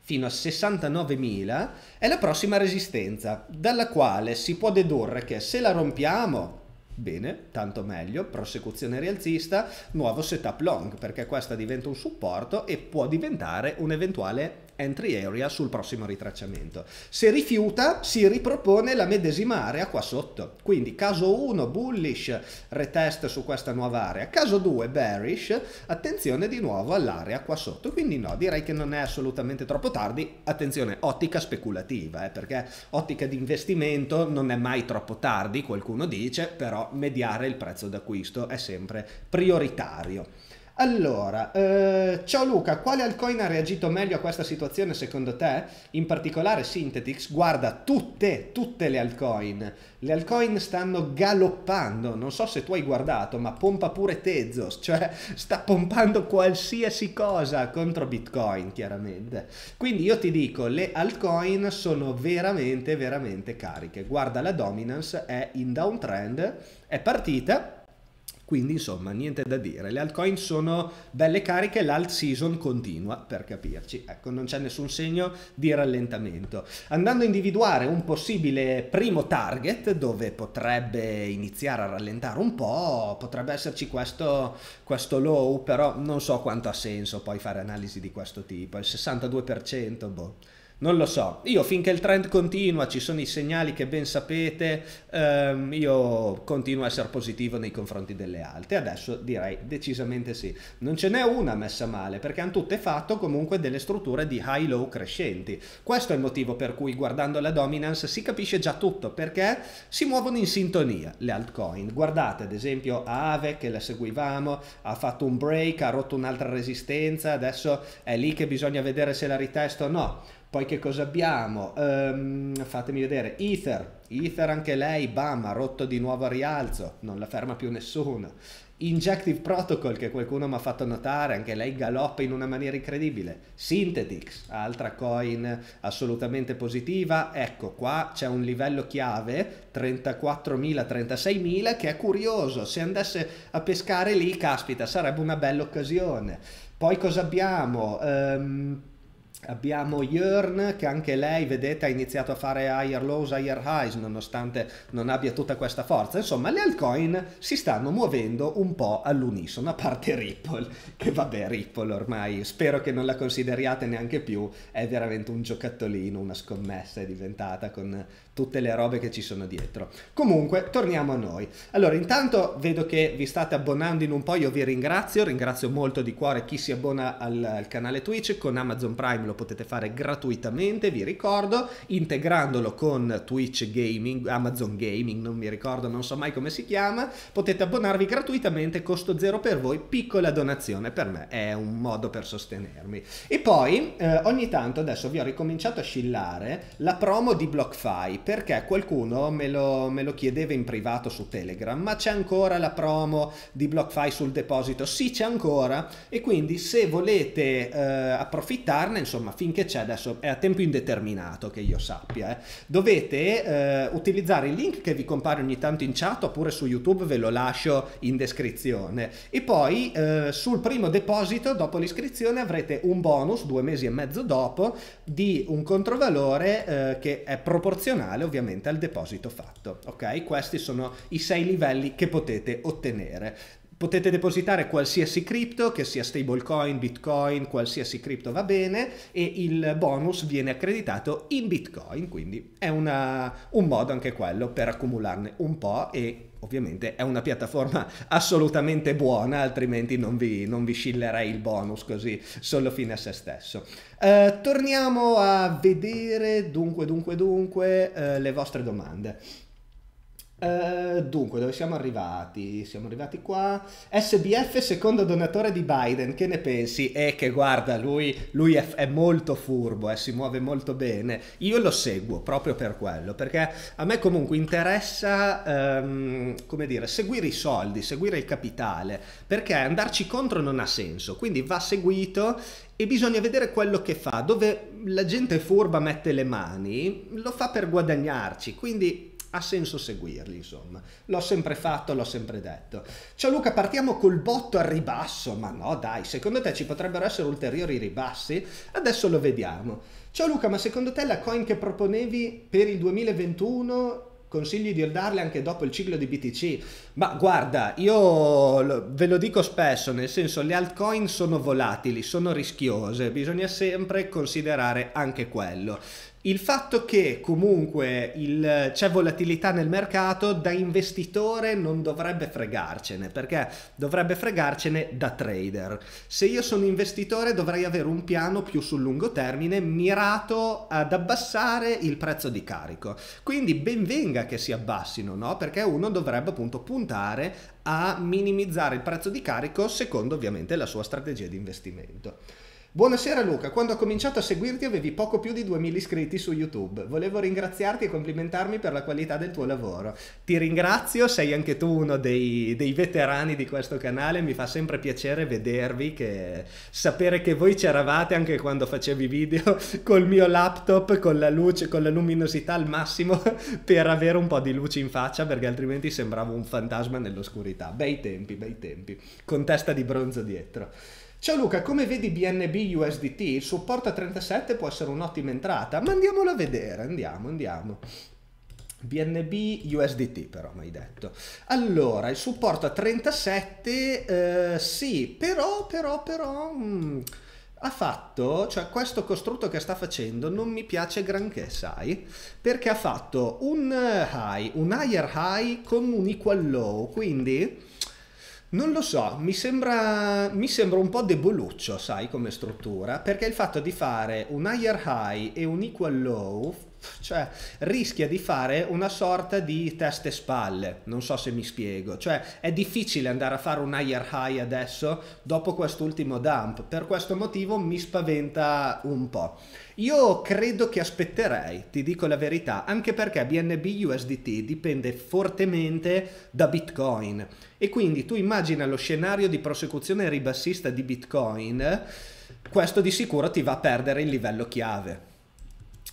fino a 69.000 è la prossima resistenza, dalla quale si può dedurre che se la rompiamo Bene, tanto meglio, prosecuzione rialzista, nuovo setup long perché questa diventa un supporto e può diventare un eventuale entry area sul prossimo ritracciamento. Se rifiuta si ripropone la medesima area qua sotto. Quindi caso 1 bullish retest su questa nuova area, caso 2 bearish, attenzione di nuovo all'area qua sotto. Quindi no, direi che non è assolutamente troppo tardi. Attenzione, ottica speculativa, eh, perché ottica di investimento non è mai troppo tardi, qualcuno dice, però mediare il prezzo d'acquisto è sempre prioritario. Allora, eh, ciao Luca, quale altcoin ha reagito meglio a questa situazione secondo te? In particolare Synthetix guarda tutte, tutte le altcoin. Le altcoin stanno galoppando, non so se tu hai guardato, ma pompa pure Tezos, cioè sta pompando qualsiasi cosa contro Bitcoin, chiaramente. Quindi io ti dico, le altcoin sono veramente, veramente cariche. Guarda, la dominance è in downtrend, è partita quindi insomma niente da dire, le altcoin sono belle cariche, l'alt season continua per capirci, ecco non c'è nessun segno di rallentamento. Andando a individuare un possibile primo target dove potrebbe iniziare a rallentare un po', potrebbe esserci questo, questo low, però non so quanto ha senso poi fare analisi di questo tipo, il 62%, boh non lo so, io finché il trend continua, ci sono i segnali che ben sapete, ehm, io continuo a essere positivo nei confronti delle alte, adesso direi decisamente sì. Non ce n'è una messa male perché hanno tutte fatto comunque delle strutture di high-low crescenti. Questo è il motivo per cui guardando la dominance si capisce già tutto perché si muovono in sintonia le altcoin. Guardate ad esempio Ave che la seguivamo, ha fatto un break, ha rotto un'altra resistenza, adesso è lì che bisogna vedere se la ritesta o no poi che cosa abbiamo? Um, fatemi vedere, Ether, Ether anche lei, bam, ha rotto di nuovo a rialzo, non la ferma più nessuno. Injective Protocol che qualcuno mi ha fatto notare, anche lei galoppa in una maniera incredibile. Synthetix, altra coin assolutamente positiva. Ecco qua c'è un livello chiave 34.000, 36.000 che è curioso, se andasse a pescare lì, caspita, sarebbe una bella occasione. Poi cosa abbiamo? Um, Abbiamo Yearn che anche lei, vedete, ha iniziato a fare higher lows, higher highs, nonostante non abbia tutta questa forza. Insomma, le altcoin si stanno muovendo un po' all'unisono, a parte Ripple, che vabbè, Ripple ormai, spero che non la consideriate neanche più, è veramente un giocattolino, una scommessa è diventata con tutte le robe che ci sono dietro. Comunque, torniamo a noi. Allora, intanto vedo che vi state abbonando in un po', io vi ringrazio, ringrazio molto di cuore chi si abbona al, al canale Twitch, con Amazon Prime lo potete fare gratuitamente, vi ricordo, integrandolo con Twitch Gaming, Amazon Gaming, non mi ricordo, non so mai come si chiama, potete abbonarvi gratuitamente, costo zero per voi, piccola donazione per me, è un modo per sostenermi. E poi, eh, ogni tanto, adesso vi ho ricominciato a scillare la promo di BlockFi perché qualcuno me lo, me lo chiedeva in privato su Telegram, ma c'è ancora la promo di BlockFi sul deposito? Sì, c'è ancora e quindi se volete eh, approfittarne, insomma, finché c'è adesso è a tempo indeterminato che io sappia, eh, dovete eh, utilizzare il link che vi compare ogni tanto in chat oppure su YouTube ve lo lascio in descrizione e poi eh, sul primo deposito dopo l'iscrizione avrete un bonus due mesi e mezzo dopo di un controvalore eh, che è proporzionale uguale ovviamente al deposito fatto. Ok, questi sono i sei livelli che potete ottenere. Potete depositare qualsiasi cripto, che sia stablecoin, bitcoin, qualsiasi cripto va bene e il bonus viene accreditato in bitcoin, quindi è una, un modo anche quello per accumularne un po' e ovviamente è una piattaforma assolutamente buona, altrimenti non vi, non vi scillerei il bonus così solo fine a se stesso. Eh, torniamo a vedere dunque dunque dunque eh, le vostre domande. Eh, dunque, dove siamo arrivati? Siamo arrivati qua. SBF, secondo donatore di Biden, che ne pensi? Eh, che guarda, lui, lui è, è, molto furbo, eh, si muove molto bene. Io lo seguo proprio per quello, perché a me comunque interessa, um, come dire, seguire i soldi, seguire il capitale, perché andarci contro non ha senso. Quindi va seguito e bisogna vedere quello che fa. Dove la gente furba mette le mani, lo fa per guadagnarci. Quindi ha senso seguirli, insomma. L'ho sempre fatto, l'ho sempre detto. Ciao Luca, partiamo col botto al ribasso. Ma no, dai, secondo te ci potrebbero essere ulteriori ribassi? Adesso lo vediamo. Ciao Luca, ma secondo te la coin che proponevi per il 2021 consigli di darle anche dopo il ciclo di BTC? Ma guarda, io ve lo dico spesso, nel senso le altcoin sono volatili, sono rischiose, bisogna sempre considerare anche quello. Il fatto che comunque il, c'è volatilità nel mercato da investitore non dovrebbe fregarcene, perché dovrebbe fregarcene da trader. Se io sono investitore dovrei avere un piano più sul lungo termine mirato ad abbassare il prezzo di carico. Quindi benvenga che si abbassino, no? Perché uno dovrebbe appunto puntare a minimizzare il prezzo di carico secondo ovviamente la sua strategia di investimento. Buonasera Luca, quando ho cominciato a seguirti avevi poco più di 2000 iscritti su YouTube. Volevo ringraziarti e complimentarmi per la qualità del tuo lavoro. Ti ringrazio, sei anche tu uno dei, dei veterani di questo canale, mi fa sempre piacere vedervi, che, sapere che voi c'eravate anche quando facevi video col mio laptop, con la luce, con la luminosità al massimo per avere un po' di luce in faccia perché altrimenti sembravo un fantasma nell'oscurità. Bei tempi, bei tempi, con testa di bronzo dietro. Ciao Luca, come vedi BNB USDT? Il supporto a 37 può essere un'ottima entrata, ma andiamolo a vedere, andiamo, andiamo. BNB USDT però mi hai detto allora il supporto a 37 eh, sì però però però mh, mm, ha fatto cioè questo costrutto che sta facendo non mi piace granché sai perché ha fatto un eh, high un higher high con un equal low quindi non lo so, mi sembra, mi sembra, un po' deboluccio, sai, come struttura, perché il fatto di fare un higher high e un equal low, cioè, rischia di fare una sorta di teste spalle, non so se mi spiego, cioè è difficile andare a fare un higher high adesso dopo quest'ultimo dump, per questo motivo mi spaventa un po'. Io credo che aspetterei, ti dico la verità, anche perché BNB USDT dipende fortemente da Bitcoin e quindi tu immagina lo scenario di prosecuzione ribassista di Bitcoin, questo di sicuro ti va a perdere il livello chiave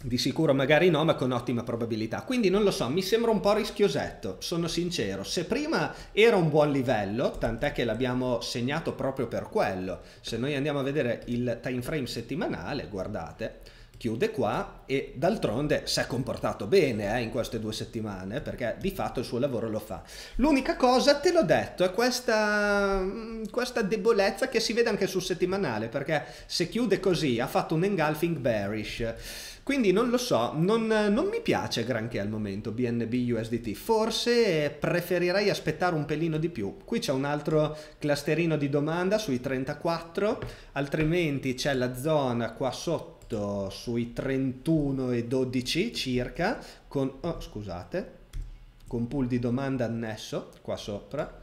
di sicuro magari no, ma con ottima probabilità. Quindi non lo so, mi sembra un po' rischiosetto, sono sincero. Se prima era un buon livello, tant'è che l'abbiamo segnato proprio per quello. Se noi andiamo a vedere il time frame settimanale, guardate, chiude qua e d'altronde si è comportato bene eh, in queste due settimane perché di fatto il suo lavoro lo fa. L'unica cosa, te l'ho detto, è questa, mm, questa debolezza che si vede anche sul settimanale perché se chiude così ha fatto un engulfing bearish quindi non lo so, non, non mi piace granché al momento BNB USDT, forse preferirei aspettare un pelino di più. Qui c'è un altro clusterino di domanda sui 34, altrimenti c'è la zona qua sotto sui 31 e 12 circa con oh, scusate con pool di domanda annesso qua sopra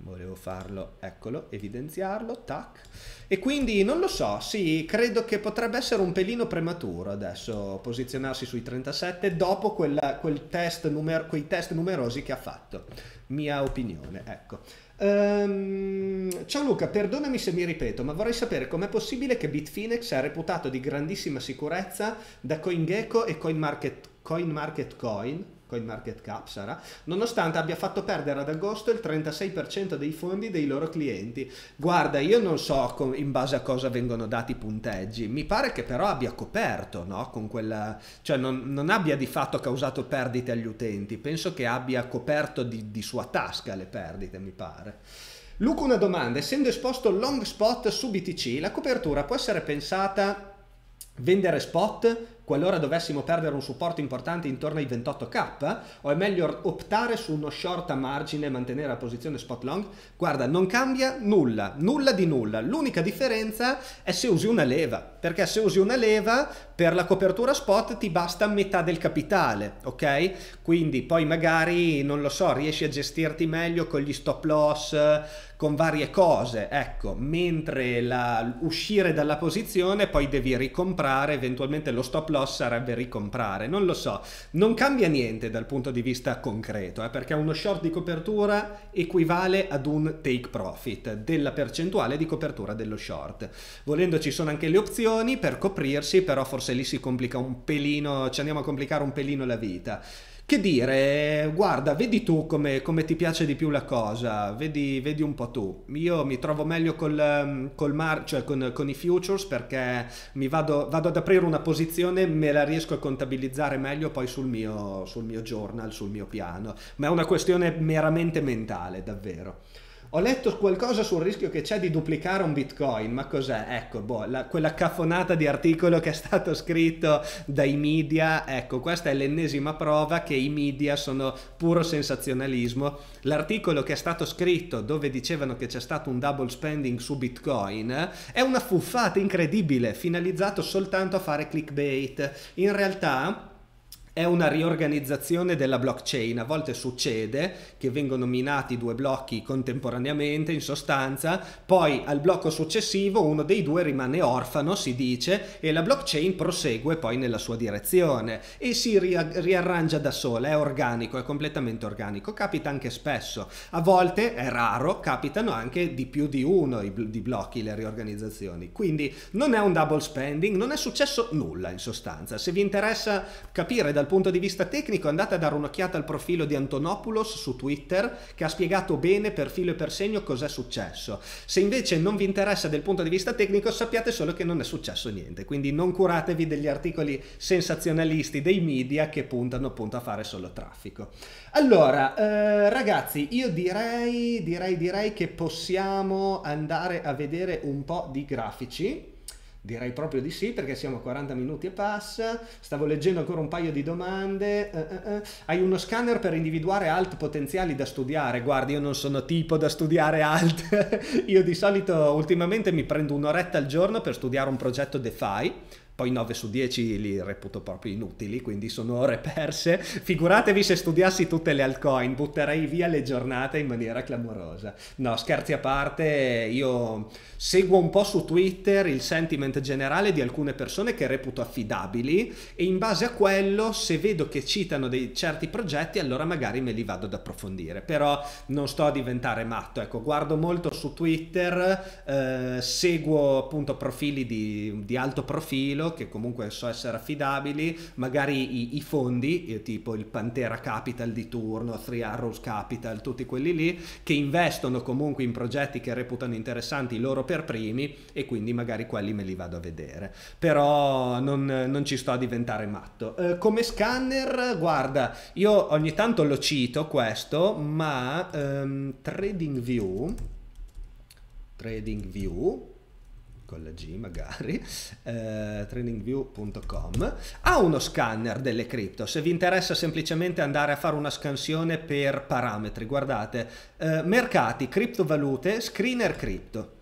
volevo farlo, eccolo, evidenziarlo, tac. E quindi non lo so, sì, credo che potrebbe essere un pelino prematuro adesso posizionarsi sui 37 dopo quella, quel test numer- quei test numerosi che ha fatto, mia opinione, ecco. Um, ciao Luca, perdonami se mi ripeto, ma vorrei sapere com'è possibile che Bitfinex sia reputato di grandissima sicurezza da CoinGecko e CoinMarketCoin, Market Coin market cap sarà, nonostante abbia fatto perdere ad agosto il 36% dei fondi dei loro clienti. Guarda, io non so in base a cosa vengono dati i punteggi, mi pare che però abbia coperto, no? Con quella... cioè non, non abbia di fatto causato perdite agli utenti, penso che abbia coperto di, di sua tasca le perdite, mi pare. Luca una domanda, essendo esposto long spot su BTC, la copertura può essere pensata vendere spot qualora dovessimo perdere un supporto importante intorno ai 28k o è meglio optare su uno short a margine e mantenere la posizione spot long? Guarda, non cambia nulla, nulla di nulla. L'unica differenza è se usi una leva, perché se usi una leva per la copertura spot ti basta metà del capitale, ok? Quindi poi magari, non lo so, riesci a gestirti meglio con gli stop loss con varie cose, ecco, mentre la, uscire dalla posizione poi devi ricomprare, eventualmente lo stop loss sarebbe ricomprare, non lo so, non cambia niente dal punto di vista concreto, eh, perché uno short di copertura equivale ad un take profit della percentuale di copertura dello short. Volendo ci sono anche le opzioni per coprirsi, però forse lì si complica un pelino, ci andiamo a complicare un pelino la vita che dire, guarda, vedi tu come, come ti piace di più la cosa, vedi, vedi, un po' tu. Io mi trovo meglio col, ehm, col mar, cioè con, con, i futures perché mi vado, vado, ad aprire una posizione, me la riesco a contabilizzare meglio poi sul mio, sul mio journal, sul mio piano. Ma è una questione meramente mentale, davvero. Ho letto qualcosa sul rischio che c'è di duplicare un bitcoin, ma cos'è? Ecco, boh, la, quella caffonata di articolo che è stato scritto dai media, ecco, questa è l'ennesima prova che i media sono puro sensazionalismo. L'articolo che è stato scritto dove dicevano che c'è stato un double spending su bitcoin è una fuffata incredibile, finalizzato soltanto a fare clickbait. In realtà è una riorganizzazione della blockchain. A volte succede che vengono minati due blocchi contemporaneamente, in sostanza, poi al blocco successivo uno dei due rimane orfano, si dice, e la blockchain prosegue poi nella sua direzione e si ri riarrangia da sola, è organico, è completamente organico. Capita anche spesso, a volte è raro, capitano anche di più di uno i bl di blocchi, le riorganizzazioni. Quindi non è un double spending, non è successo nulla in sostanza. Se vi interessa capire dal punto di vista tecnico andate a dare un'occhiata al profilo di Antonopoulos su Twitter che ha spiegato bene per filo e per segno cos'è successo. Se invece non vi interessa del punto di vista tecnico sappiate solo che non è successo niente, quindi non curatevi degli articoli sensazionalisti dei media che puntano appunto a fare solo traffico. Allora, eh, ragazzi, io direi, direi, direi che possiamo andare a vedere un po' di grafici. Direi proprio di sì perché siamo a 40 minuti e passa, stavo leggendo ancora un paio di domande, uh, uh, uh. hai uno scanner per individuare alt potenziali da studiare, guardi io non sono tipo da studiare alt, io di solito ultimamente mi prendo un'oretta al giorno per studiare un progetto DeFi, poi 9 su 10 li reputo proprio inutili, quindi sono ore perse. Figuratevi se studiassi tutte le altcoin, butterei via le giornate in maniera clamorosa. No, scherzi a parte, io seguo un po' su Twitter il sentiment generale di alcune persone che reputo affidabili e in base a quello se vedo che citano dei certi progetti allora magari me li vado ad approfondire, però non sto a diventare matto, ecco, guardo molto su Twitter, eh, seguo appunto profili di, di alto profilo che comunque so essere affidabili, magari i, i fondi, eh, tipo il Pantera Capital di turno, Three Arrows Capital, tutti quelli lì, che investono comunque in progetti che reputano interessanti loro per primi e quindi magari quelli me li vado a vedere. Però non, non ci sto a diventare matto. Eh, come scanner, guarda, io ogni tanto lo cito questo, ma ehm, TradingView, TradingView, con la G magari, eh, tradingview.com, ha uno scanner delle cripto, se vi interessa semplicemente andare a fare una scansione per parametri, guardate, eh, mercati, criptovalute, screener cripto.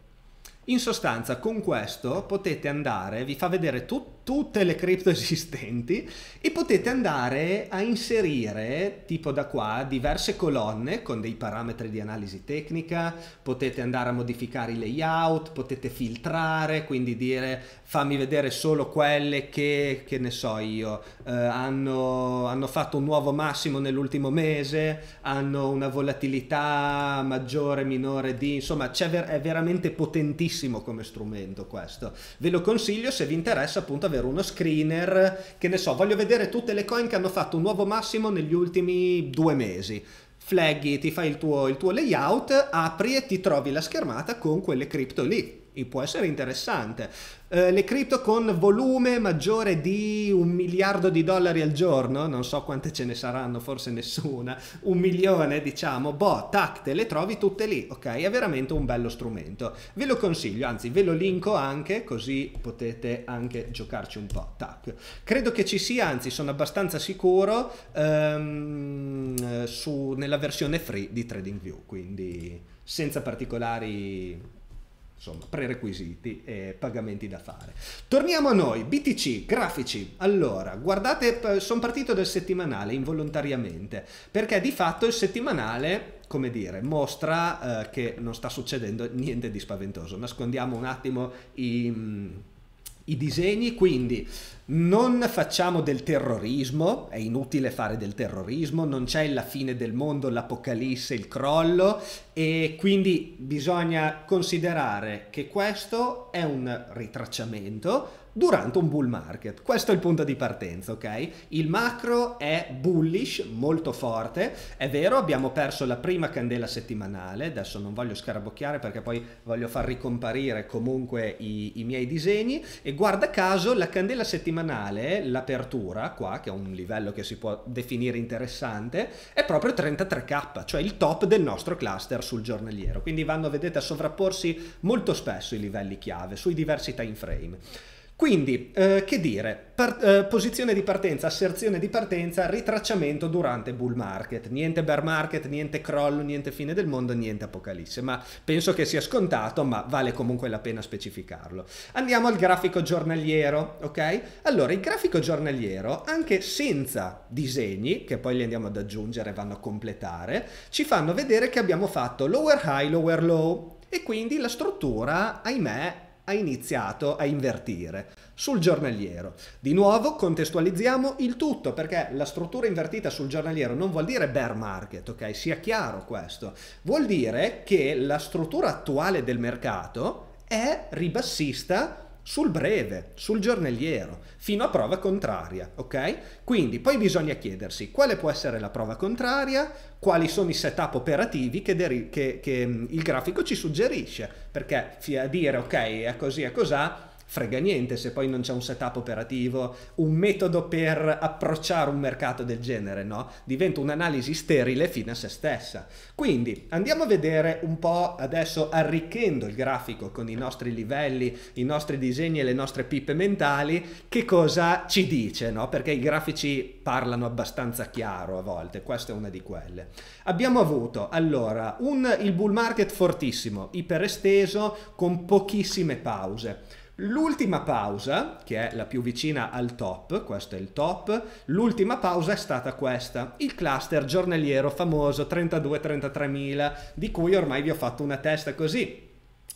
In sostanza con questo potete andare, vi fa vedere tutti tutte le cripto esistenti e potete andare a inserire, tipo da qua, diverse colonne con dei parametri di analisi tecnica, potete andare a modificare i layout, potete filtrare, quindi dire fammi vedere solo quelle che, che ne so io, eh, hanno, hanno fatto un nuovo massimo nell'ultimo mese, hanno una volatilità maggiore, minore di, insomma, è veramente potentissimo come strumento questo. Ve lo consiglio se vi interessa appunto avere davvero uno screener che ne so, voglio vedere tutte le coin che hanno fatto un nuovo massimo negli ultimi due mesi flaghi, ti fai il tuo, il tuo, layout, apri e ti trovi la schermata con quelle cripto lì e può essere interessante. Eh, le cripto con volume maggiore di un miliardo di dollari al giorno, non so quante ce ne saranno, forse nessuna, un milione diciamo, boh, tac, te le trovi tutte lì, ok? È veramente un bello strumento. Ve lo consiglio, anzi ve lo linko anche così potete anche giocarci un po', tac. Credo che ci sia, anzi sono abbastanza sicuro, ehm, su, nella versione free di TradingView, quindi senza particolari insomma, prerequisiti e pagamenti da fare. Torniamo a noi, BTC, grafici. Allora, guardate, sono partito dal settimanale involontariamente, perché di fatto il settimanale, come dire, mostra eh, che non sta succedendo niente di spaventoso. Nascondiamo un attimo i, mm, i disegni, quindi non facciamo del terrorismo, è inutile fare del terrorismo, non c'è la fine del mondo, l'apocalisse, il crollo e quindi bisogna considerare che questo è un ritracciamento, durante un bull market. Questo è il punto di partenza, ok? Il macro è bullish, molto forte, è vero, abbiamo perso la prima candela settimanale, adesso non voglio scarabocchiare perché poi voglio far ricomparire comunque i, i miei disegni e guarda caso la candela settimanale, l'apertura qua, che è un livello che si può definire interessante, è proprio 33k, cioè il top del nostro cluster sul giornaliero, quindi vanno, vedete, a sovrapporsi molto spesso i livelli chiave sui diversi time frame. Quindi, eh, che dire, Par eh, posizione di partenza, asserzione di partenza, ritracciamento durante bull market. Niente bear market, niente crollo, niente fine del mondo, niente apocalisse, ma penso che sia scontato, ma vale comunque la pena specificarlo. Andiamo al grafico giornaliero, ok? Allora, il grafico giornaliero, anche senza disegni, che poi li andiamo ad aggiungere, vanno a completare, ci fanno vedere che abbiamo fatto lower high, lower low, e quindi la struttura, ahimè, ha iniziato a invertire sul giornaliero. Di nuovo contestualizziamo il tutto perché la struttura invertita sul giornaliero non vuol dire bear market, ok? Sia chiaro questo. Vuol dire che la struttura attuale del mercato è ribassista sul breve, sul giornaliero, fino a prova contraria, ok? Quindi poi bisogna chiedersi quale può essere la prova contraria, quali sono i setup operativi che, che, che mm, il grafico ci suggerisce, perché dire ok è così è cos'ha frega niente se poi non c'è un setup operativo, un metodo per approcciare un mercato del genere, no? Diventa un'analisi sterile fine a se stessa. Quindi andiamo a vedere un po' adesso arricchendo il grafico con i nostri livelli, i nostri disegni e le nostre pippe mentali, che cosa ci dice, no? Perché i grafici parlano abbastanza chiaro a volte, questa è una di quelle. Abbiamo avuto allora un, il bull market fortissimo, iperesteso, con pochissime pause L'ultima pausa, che è la più vicina al top, questo è il top, l'ultima pausa è stata questa, il cluster giornaliero famoso 32-33 mila, di cui ormai vi ho fatto una testa così,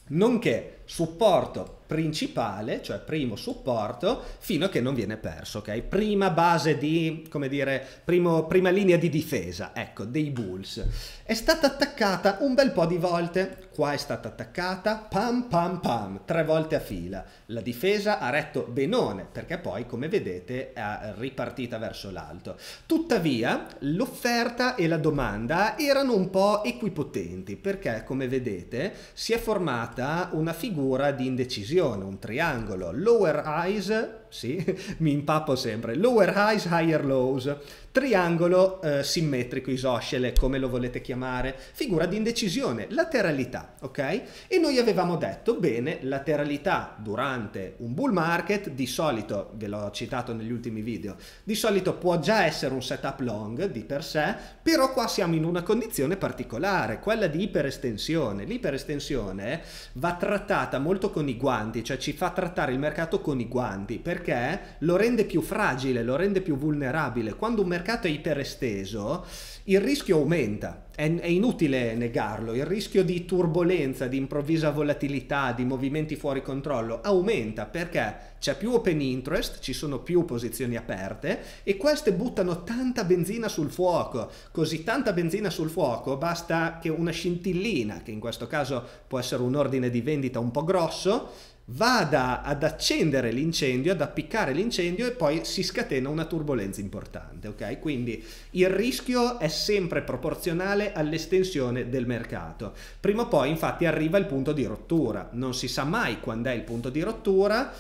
nonché supporto principale, cioè primo supporto, fino a che non viene perso, ok? Prima base di, come dire, primo, prima linea di difesa, ecco, dei Bulls. È stata attaccata un bel po' di volte, qua è stata attaccata, pam pam pam, tre volte a fila. La difesa ha retto benone perché poi, come vedete, è ripartita verso l'alto. Tuttavia, l'offerta e la domanda erano un po' equipotenti perché, come vedete, si è formata una figura di indecisione, un triangolo. Lower eyes sì, mi impappo sempre, lower highs, higher lows, triangolo eh, simmetrico, isoscele, come lo volete chiamare, figura di indecisione, lateralità, ok? E noi avevamo detto, bene, lateralità durante un bull market, di solito, ve l'ho citato negli ultimi video, di solito può già essere un setup long di per sé, però qua siamo in una condizione particolare, quella di iperestensione. L'iperestensione va trattata molto con i guanti, cioè ci fa trattare il mercato con i guanti, perché perché lo rende più fragile, lo rende più vulnerabile. Quando un mercato è iperesteso, il rischio aumenta, è, è inutile negarlo, il rischio di turbolenza, di improvvisa volatilità, di movimenti fuori controllo aumenta perché c'è più open interest, ci sono più posizioni aperte e queste buttano tanta benzina sul fuoco, così tanta benzina sul fuoco basta che una scintillina, che in questo caso può essere un ordine di vendita un po' grosso, vada ad accendere l'incendio, ad appiccare l'incendio e poi si scatena una turbolenza importante, ok? Quindi il rischio è sempre proporzionale all'estensione del mercato. Prima o poi infatti arriva il punto di rottura, non si sa mai quando è il punto di rottura,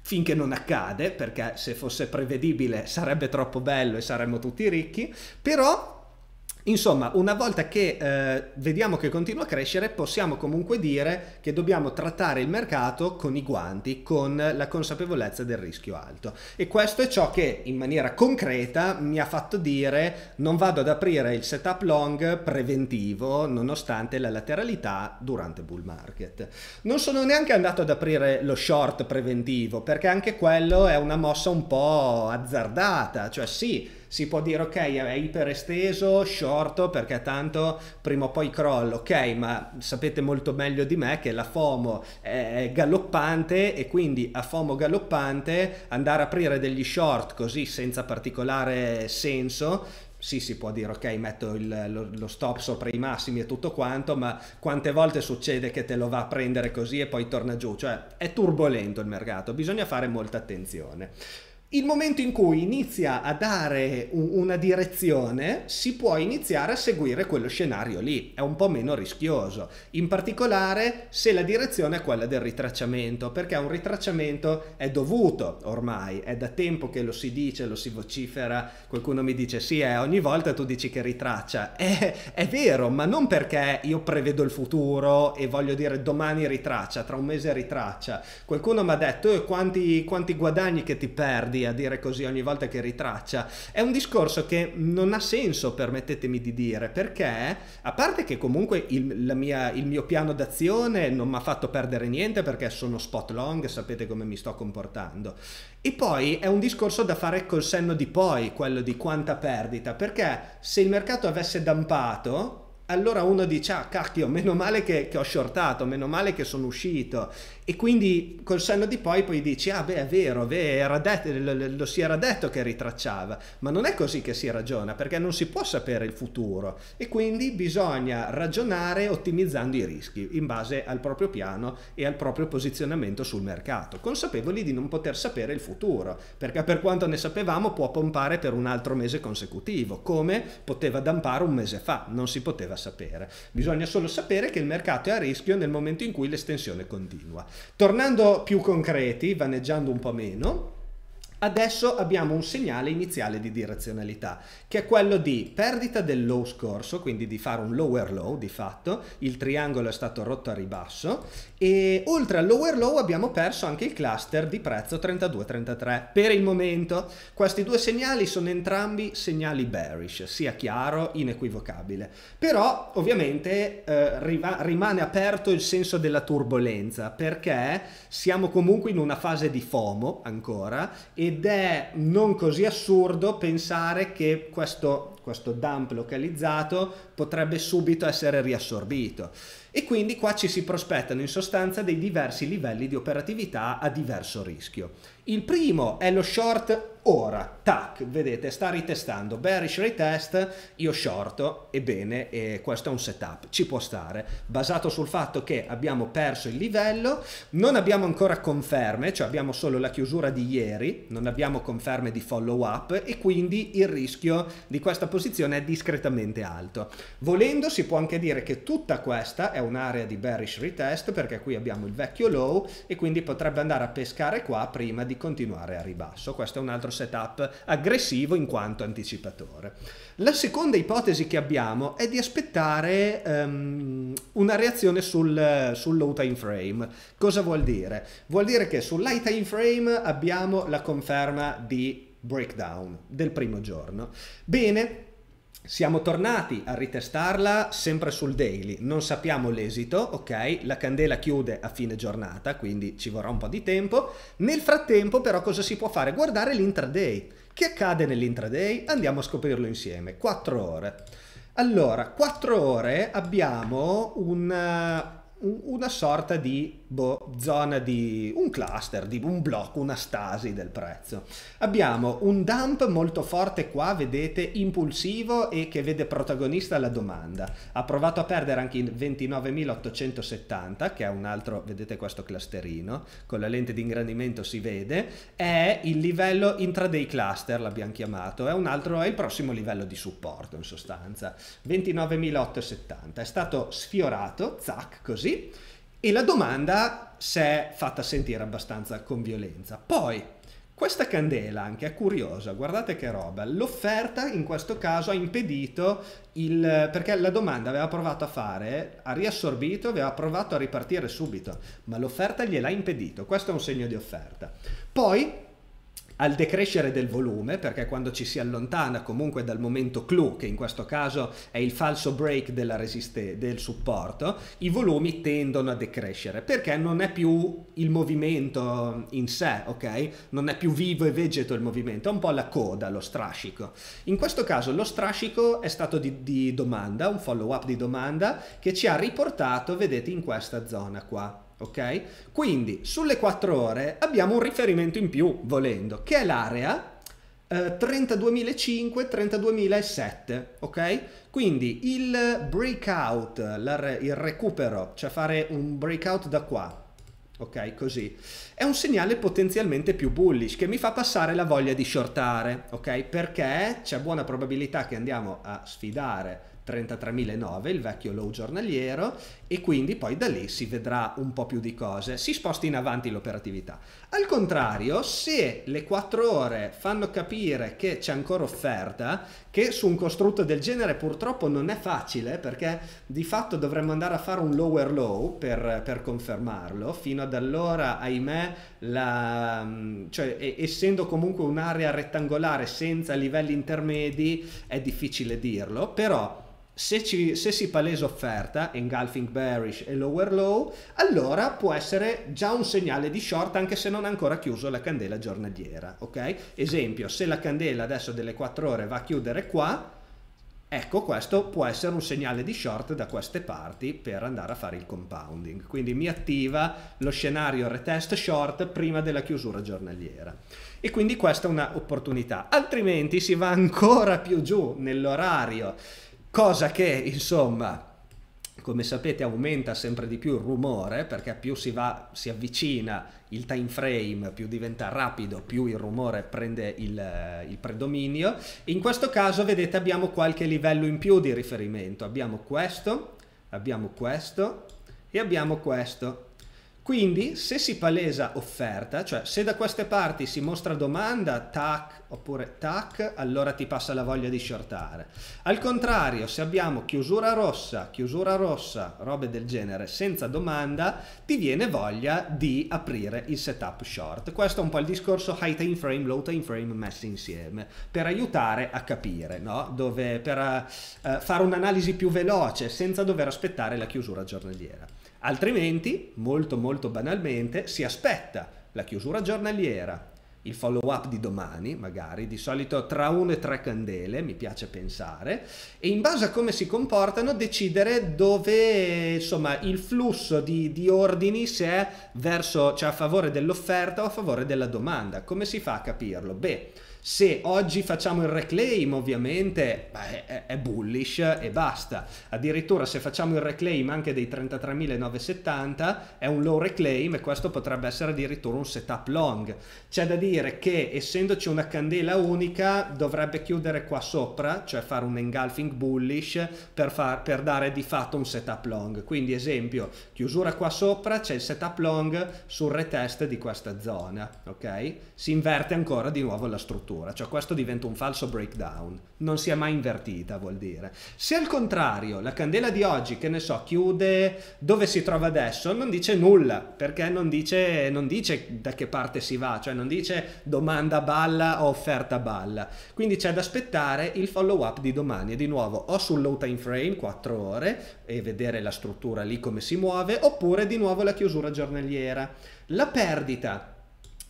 finché non accade, perché se fosse prevedibile sarebbe troppo bello e saremmo tutti ricchi, però Insomma, una volta che eh, vediamo che continua a crescere, possiamo comunque dire che dobbiamo trattare il mercato con i guanti, con la consapevolezza del rischio alto. E questo è ciò che in maniera concreta mi ha fatto dire non vado ad aprire il setup long preventivo nonostante la lateralità durante bull market. Non sono neanche andato ad aprire lo short preventivo perché anche quello è una mossa un po' azzardata, cioè sì, si può dire ok è iperesteso, short perché tanto prima o poi crolla, ok ma sapete molto meglio di me che la FOMO è galoppante e quindi a FOMO galoppante andare a aprire degli short così senza particolare senso sì, si può dire ok, metto il, lo, lo, stop sopra i massimi e tutto quanto, ma quante volte succede che te lo va a prendere così e poi torna giù? Cioè è turbolento il mercato, bisogna fare molta attenzione il momento in cui inizia a dare una direzione, si può iniziare a seguire quello scenario lì, è un po' meno rischioso, in particolare se la direzione è quella del ritracciamento, perché un ritracciamento è dovuto ormai, è da tempo che lo si dice, lo si vocifera, qualcuno mi dice sì, eh, ogni volta tu dici che ritraccia, è, è vero, ma non perché io prevedo il futuro e voglio dire domani ritraccia, tra un mese ritraccia, qualcuno mi ha detto eh, quanti, quanti guadagni che ti perdi a dire così ogni volta che ritraccia, è un discorso che non ha senso, permettetemi di dire, perché a parte che comunque il, mia, il mio piano d'azione non mi ha fatto perdere niente perché sono spot long, sapete come mi sto comportando. E poi è un discorso da fare col senno di poi, quello di quanta perdita, perché se il mercato avesse dampato, allora uno dice, ah cacchio, meno male che, che, ho shortato, meno male che sono uscito. E quindi col senno di poi poi dici, ah beh è vero, beh, detto, lo, lo, si era detto che ritracciava, ma non è così che si ragiona, perché non si può sapere il futuro e quindi bisogna ragionare ottimizzando i rischi in base al proprio piano e al proprio posizionamento sul mercato, consapevoli di non poter sapere il futuro, perché per quanto ne sapevamo può pompare per un altro mese consecutivo, come poteva dampare un mese fa, non si poteva da sapere. Bisogna solo sapere che il mercato è a rischio nel momento in cui l'estensione continua. Tornando più concreti, vaneggiando un po' meno, Adesso abbiamo un segnale iniziale di direzionalità, che è quello di perdita del low scorso, quindi di fare un lower low di fatto, il triangolo è stato rotto a ribasso, e oltre al lower low abbiamo perso anche il cluster di prezzo 32-33. Per il momento questi due segnali sono entrambi segnali bearish, sia chiaro, inequivocabile. Però ovviamente eh, rimane aperto il senso della turbolenza, perché siamo comunque in una fase di FOMO ancora, e ed è non così assurdo pensare che questo questo dump localizzato potrebbe subito essere riassorbito. E quindi qua ci si prospettano in sostanza dei diversi livelli di operatività a diverso rischio. Il primo è lo short ora, tac, vedete, sta ritestando, bearish retest, io shorto, ebbene, eh, questo è un setup, ci può stare, basato sul fatto che abbiamo perso il livello, non abbiamo ancora conferme, cioè abbiamo solo la chiusura di ieri, non abbiamo conferme di follow up e quindi il rischio di questa posizione posizione è discretamente alto. Volendo si può anche dire che tutta questa è un'area di bearish retest perché qui abbiamo il vecchio low e quindi potrebbe andare a pescare qua prima di continuare a ribasso. Questo è un altro setup aggressivo in quanto anticipatore. La seconda ipotesi che abbiamo è di aspettare um, una reazione sul, sul low time frame. Cosa vuol dire? Vuol dire che sul high time frame abbiamo la conferma di breakdown del primo giorno. Bene, siamo tornati a ritestarla sempre sul daily, non sappiamo l'esito, ok? La candela chiude a fine giornata, quindi ci vorrà un po' di tempo. Nel frattempo però cosa si può fare? Guardare l'intraday. Che accade nell'intraday? Andiamo a scoprirlo insieme. 4 ore. Allora, 4 ore abbiamo una, eh, una sorta di boh, zona di un cluster, di un blocco, una stasi del prezzo. Abbiamo un dump molto forte qua, vedete, impulsivo e che vede protagonista la domanda. Ha provato a perdere anche in 29.870, che è un altro, vedete questo clusterino, con la lente di ingrandimento si vede, è il livello intraday cluster, l'abbiamo chiamato, è un altro, è il prossimo livello di supporto in sostanza. 29.870, è stato sfiorato, zac, così, e la domanda si è fatta sentire abbastanza con violenza. Poi, questa candela anche è curiosa, guardate che roba, l'offerta in questo caso ha impedito il... perché la domanda aveva provato a fare, ha riassorbito, aveva provato a ripartire subito, ma l'offerta gliel'ha impedito, questo è un segno di offerta. Poi al decrescere del volume, perché quando ci si allontana comunque dal momento clou, che in questo caso è il falso break resiste- del supporto, i volumi tendono a decrescere perché non è più il movimento in sé, ok? Non è più vivo e vegeto il movimento, è un po' la coda, lo strascico. In questo caso lo strascico è stato di, di domanda, un follow up di domanda che ci ha riportato, vedete, in questa zona qua ok? Quindi sulle 4 ore abbiamo un riferimento in più, volendo, che è l'area eh, 32.005-32.007, ok? Quindi il breakout, la, il recupero, cioè fare un breakout da qua, ok? Così, è un segnale potenzialmente più bullish che mi fa passare la voglia di shortare, ok? Perché c'è buona probabilità che andiamo a sfidare 33.009, il vecchio low giornaliero, e quindi poi da lì si vedrà un po' più di cose, si sposta in avanti l'operatività. Al contrario, se le 4 ore fanno capire che c'è ancora offerta, che su un costrutto del genere purtroppo non è facile perché di fatto dovremmo andare a fare un lower low per, per confermarlo, fino ad allora ahimè, la, cioè, essendo comunque un'area rettangolare senza livelli intermedi è difficile dirlo, però se, ci, se si palesa offerta, engulfing bearish e lower low, allora può essere già un segnale di short anche se non ha ancora chiuso la candela giornaliera, ok? Esempio, se la candela adesso delle 4 ore va a chiudere qua, Ecco, questo può essere un segnale di short da queste parti per andare a fare il compounding. Quindi mi attiva lo scenario retest short prima della chiusura giornaliera. E quindi questa è un'opportunità. Altrimenti si va ancora più giù nell'orario cosa che insomma come sapete aumenta sempre di più il rumore perché più si, va, si avvicina il time frame, più diventa rapido, più il rumore prende il, eh, il, predominio. In questo caso vedete abbiamo qualche livello in più di riferimento, abbiamo questo, abbiamo questo e abbiamo questo. Quindi se si palesa offerta, cioè se da queste parti si mostra domanda, tac oppure tac, allora ti passa la voglia di shortare. Al contrario, se abbiamo chiusura rossa, chiusura rossa, robe del genere senza domanda, ti viene voglia di aprire il setup short. Questo è un po' il discorso high time frame, low time frame messi insieme per aiutare a capire, no? Dove per uh, fare un'analisi più veloce senza dover aspettare la chiusura giornaliera. Altrimenti, molto molto banalmente, si aspetta la chiusura giornaliera, il follow up di domani, magari, di solito tra uno e tre candele, mi piace pensare, e in base a come si comportano decidere dove insomma il flusso di, di ordini se è verso, cioè a favore dell'offerta o a favore della domanda. Come si fa a capirlo? Beh, se oggi facciamo il reclaim ovviamente beh, è bullish e basta. Addirittura se facciamo il reclaim anche dei 33.970 è un low reclaim e questo potrebbe essere addirittura un setup long. C'è da dire che essendoci una candela unica dovrebbe chiudere qua sopra, cioè fare un engulfing bullish per, far, per dare di fatto un setup long. Quindi esempio, chiusura qua sopra, c'è il setup long sul retest di questa zona, ok? Si inverte ancora di nuovo la struttura ancora, cioè questo diventa un falso breakdown, non si è mai invertita vuol dire. Se al contrario la candela di oggi, che ne so, chiude dove si trova adesso, non dice nulla, perché non dice, non dice da che parte si va, cioè non dice domanda balla o offerta balla, quindi c'è da aspettare il follow up di domani e di nuovo o sul low time frame 4 ore e vedere la struttura lì come si muove oppure di nuovo la chiusura giornaliera. La perdita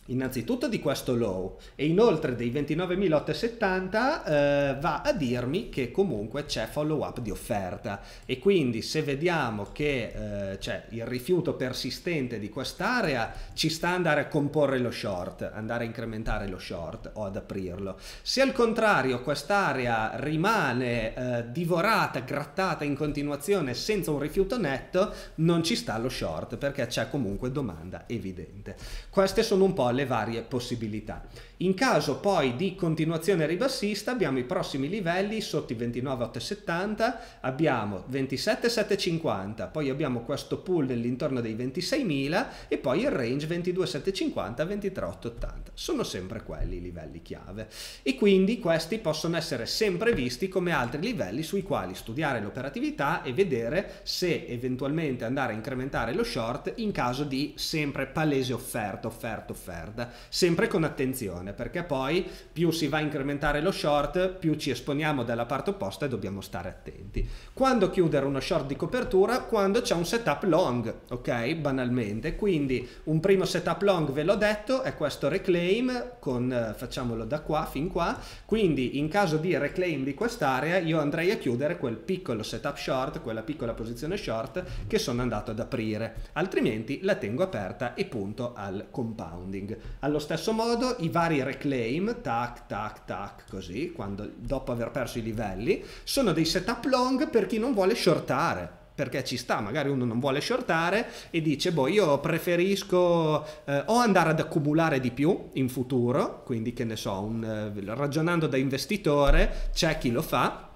innanzitutto di questo low e inoltre dei 29.870 eh, va a dirmi che comunque c'è follow up di offerta e quindi se vediamo che eh, c'è il rifiuto persistente di quest'area ci sta andare a comporre lo short andare a incrementare lo short o ad aprirlo se al contrario quest'area rimane eh, divorata grattata in continuazione senza un rifiuto netto non ci sta lo short perché c'è comunque domanda evidente queste sono un po' le alle varie possibilità. In caso poi di continuazione ribassista abbiamo i prossimi livelli sotto i 29,870, abbiamo 27,750, poi abbiamo questo pool nell'intorno dei 26.000 e poi il range 22,750-23,880. Sono sempre quelli i livelli chiave e quindi questi possono essere sempre visti come altri livelli sui quali studiare l'operatività e vedere se eventualmente andare a incrementare lo short in caso di sempre palese offerta, offerta, offerta, sempre con attenzione esposizione, perché poi più si va a incrementare lo short, più ci esponiamo dalla parte opposta e dobbiamo stare attenti. Quando chiudere uno short di copertura? Quando c'è un setup long, ok? Banalmente. Quindi un primo setup long ve l'ho detto, è questo reclaim, con, eh, facciamolo da qua fin qua, quindi in caso di reclaim di quest'area io andrei a chiudere quel piccolo setup short, quella piccola posizione short che sono andato ad aprire, altrimenti la tengo aperta e punto al compounding. Allo stesso modo i vari vari reclaim, tac, tac, tac, così, quando, dopo aver perso i livelli, sono dei setup long per chi non vuole shortare perché ci sta, magari uno non vuole shortare e dice, boh, io preferisco eh, o andare ad accumulare di più in futuro, quindi che ne so, un, eh, ragionando da investitore, c'è chi lo fa,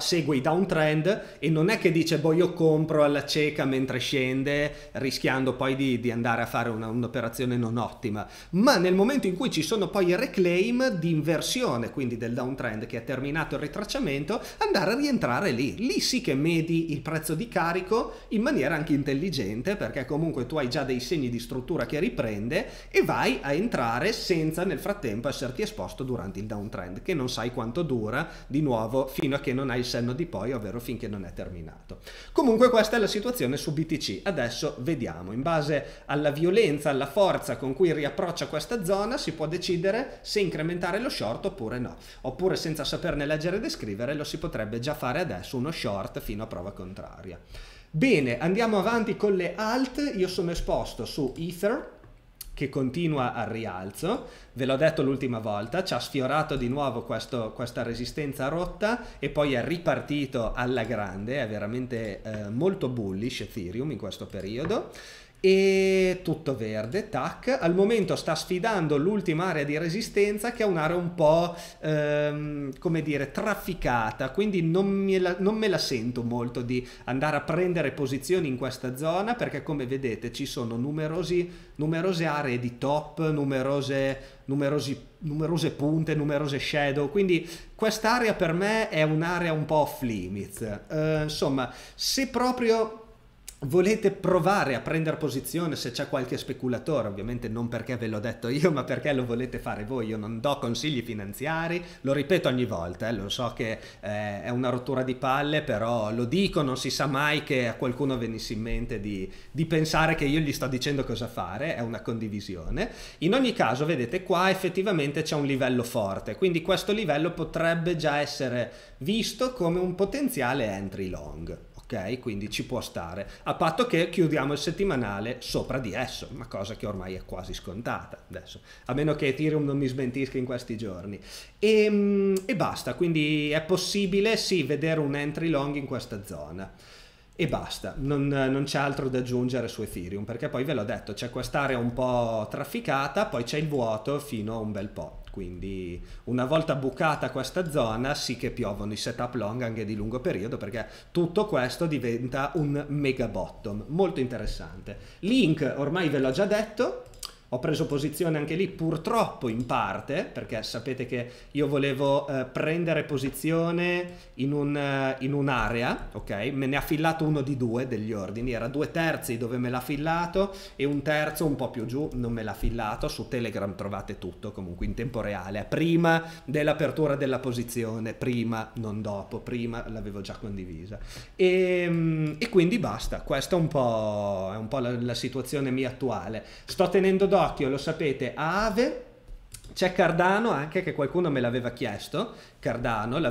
segue i downtrend e non è che dice boh io compro alla cieca mentre scende rischiando poi di, di andare a fare una, un'operazione non ottima ma nel momento in cui ci sono poi i reclaim di inversione quindi del downtrend che ha terminato il ritracciamento andare a rientrare lì lì sì che medi il prezzo di carico in maniera anche intelligente perché comunque tu hai già dei segni di struttura che riprende e vai a entrare senza nel frattempo esserti esposto durante il downtrend che non sai quanto dura di nuovo fino a che non non ha il senno di poi, ovvero finché non è terminato. Comunque questa è la situazione su BTC. Adesso vediamo, in base alla violenza, alla forza con cui riapproccia questa zona, si può decidere se incrementare lo short oppure no. Oppure senza saperne leggere e descrivere lo si potrebbe già fare adesso uno short fino a prova contraria. Bene, andiamo avanti con le alt, io sono esposto su Ether, che continua al rialzo, ve l'ho detto l'ultima volta, ci ha sfiorato di nuovo questo, questa resistenza rotta e poi è ripartito alla grande, è veramente eh, molto bullish Ethereum in questo periodo e tutto verde, tac. Al momento sta sfidando l'ultima area di resistenza che è un'area un po' ehm, come dire trafficata, quindi non me, la, non me, la, sento molto di andare a prendere posizioni in questa zona perché come vedete ci sono numerosi, numerose aree di top, numerose, numerosi, numerose punte, numerose shadow, quindi quest'area per me è un'area un po' off limits. Eh, insomma, se proprio volete provare a prendere posizione se c'è qualche speculatore, ovviamente non perché ve l'ho detto io, ma perché lo volete fare voi, io non do consigli finanziari, lo ripeto ogni volta, eh, lo so che eh, è una rottura di palle, però lo dico, non si sa mai che a qualcuno venisse in mente di, di pensare che io gli sto dicendo cosa fare, è una condivisione. In ogni caso, vedete qua effettivamente c'è un livello forte, quindi questo livello potrebbe già essere visto come un potenziale entry long ok? Quindi ci può stare, a patto che chiudiamo il settimanale sopra di esso, una cosa che ormai è quasi scontata adesso, a meno che Ethereum non mi smentisca in questi giorni. E, ehm, e basta, quindi è possibile sì vedere un entry long in questa zona. E basta, non, non c'è altro da aggiungere su Ethereum, perché poi ve l'ho detto, c'è quest'area un po' trafficata, poi c'è il vuoto fino a un bel po' quindi una volta bucata questa zona sì che piovono i setup long anche di lungo periodo perché tutto questo diventa un mega bottom, molto interessante. Link ormai ve l'ho già detto, ho preso posizione anche lì purtroppo in parte, perché sapete che io volevo eh, prendere posizione in, un, eh, in, un'area, ok? Me ne ha fillato uno di due degli ordini, era due terzi dove me l'ha fillato e un terzo un po' più giù non me l'ha fillato, su Telegram trovate tutto comunque in tempo reale, prima dell'apertura della posizione, prima, non dopo, prima l'avevo già condivisa. E, ehm, e quindi basta, questa è un po', è un po la, la situazione mia attuale. Sto tenendo d'occhio d'occhio, lo sapete, a Ave c'è Cardano anche che qualcuno me l'aveva chiesto Cardano, ne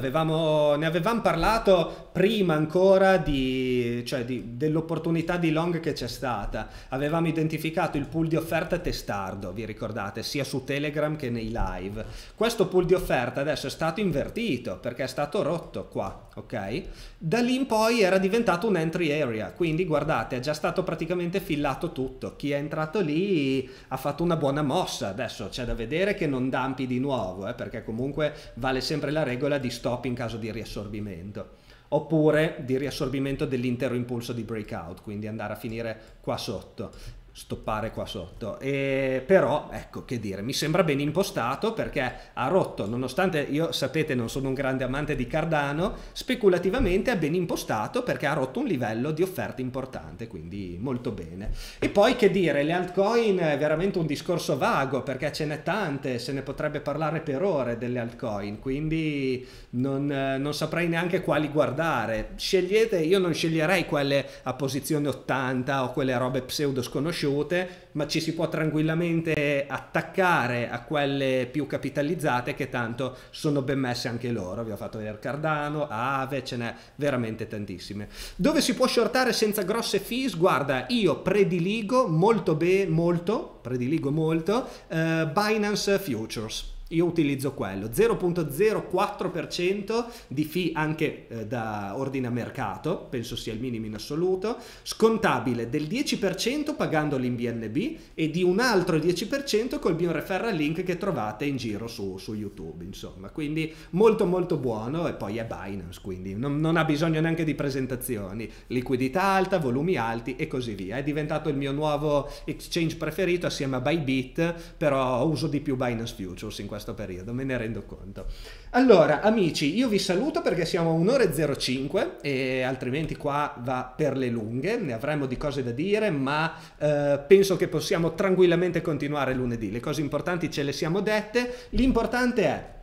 avevamo parlato prima ancora di, cioè dell'opportunità di long che c'è stata, avevamo identificato il pool di offerta testardo, vi ricordate, sia su Telegram che nei live. Questo pool di offerta adesso è stato invertito perché è stato rotto qua, ok? Da lì in poi era diventato un entry area, quindi guardate è già stato praticamente fillato tutto, chi è entrato lì ha fatto una buona mossa, adesso c'è da vedere che non dampi di nuovo, eh, perché comunque vale sempre la regola di stop in caso di riassorbimento oppure di riassorbimento dell'intero impulso di breakout, quindi andare a finire qua sotto stoppare qua sotto. E però, ecco che dire, mi sembra ben impostato perché ha rotto, nonostante io sapete non sono un grande amante di Cardano, speculativamente è ben impostato perché ha rotto un livello di offerta importante, quindi molto bene. E poi che dire, le altcoin è veramente un discorso vago perché ce n'è tante, se ne potrebbe parlare per ore delle altcoin, quindi non, non saprei neanche quali guardare. Scegliete, io non sceglierei quelle a posizione 80 o quelle robe pseudo sconosciute cresciute, ma ci si può tranquillamente attaccare a quelle più capitalizzate che tanto sono ben messe anche loro. Vi ho fatto vedere Cardano, Ave, ce n'è veramente tantissime. Dove si può shortare senza grosse fees? Guarda, io prediligo molto bene, molto, prediligo molto, eh, Binance Futures io utilizzo quello 0.04% di fee anche eh, da ordine a mercato penso sia il minimo in assoluto scontabile del 10% pagandoli in BNB e di un altro 10% col mio referral link che trovate in giro su, su, YouTube insomma quindi molto molto buono e poi è Binance quindi non, non ha bisogno neanche di presentazioni liquidità alta volumi alti e così via è diventato il mio nuovo exchange preferito assieme a Bybit però uso di più Binance Futures in questo questo periodo, me ne rendo conto. Allora, amici, io vi saluto perché siamo a 1 05 e altrimenti qua va per le lunghe, ne avremo di cose da dire, ma eh, penso che possiamo tranquillamente continuare lunedì. Le cose importanti ce le siamo dette, l'importante è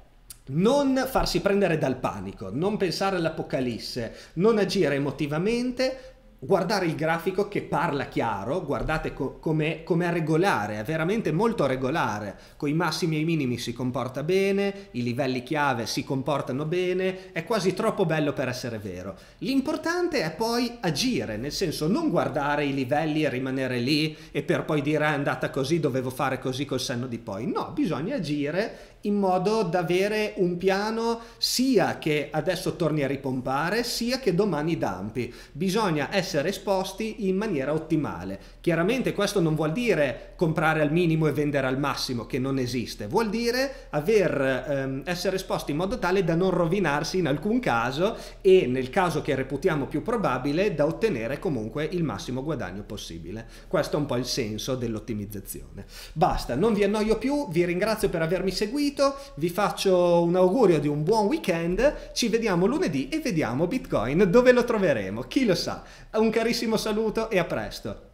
non farsi prendere dal panico, non pensare all'apocalisse, non agire emotivamente, guardare il grafico che parla chiaro, guardate co- come è regolare, è veramente molto regolare, con i massimi e i minimi si comporta bene, i livelli chiave si comportano bene, è quasi troppo bello per essere vero. L'importante è poi agire, nel senso non guardare i livelli e rimanere lì e per poi dire è andata così, dovevo fare così col senno di poi, no, bisogna agire in modo da avere un piano sia che adesso torni a ripompare sia che domani dampi. Bisogna essere esposti in maniera ottimale. Chiaramente questo non vuol dire comprare al minimo e vendere al massimo, che non esiste, vuol dire aver, ehm, essere esposti in modo tale da non rovinarsi in alcun caso e nel caso che reputiamo più probabile da ottenere comunque il massimo guadagno possibile. Questo è un po' il senso dell'ottimizzazione. Basta, non vi annoio più, vi ringrazio per avermi seguito sentito, vi faccio un augurio di un buon weekend, ci vediamo lunedì e vediamo Bitcoin dove lo troveremo, chi lo sa. Un carissimo saluto e a presto.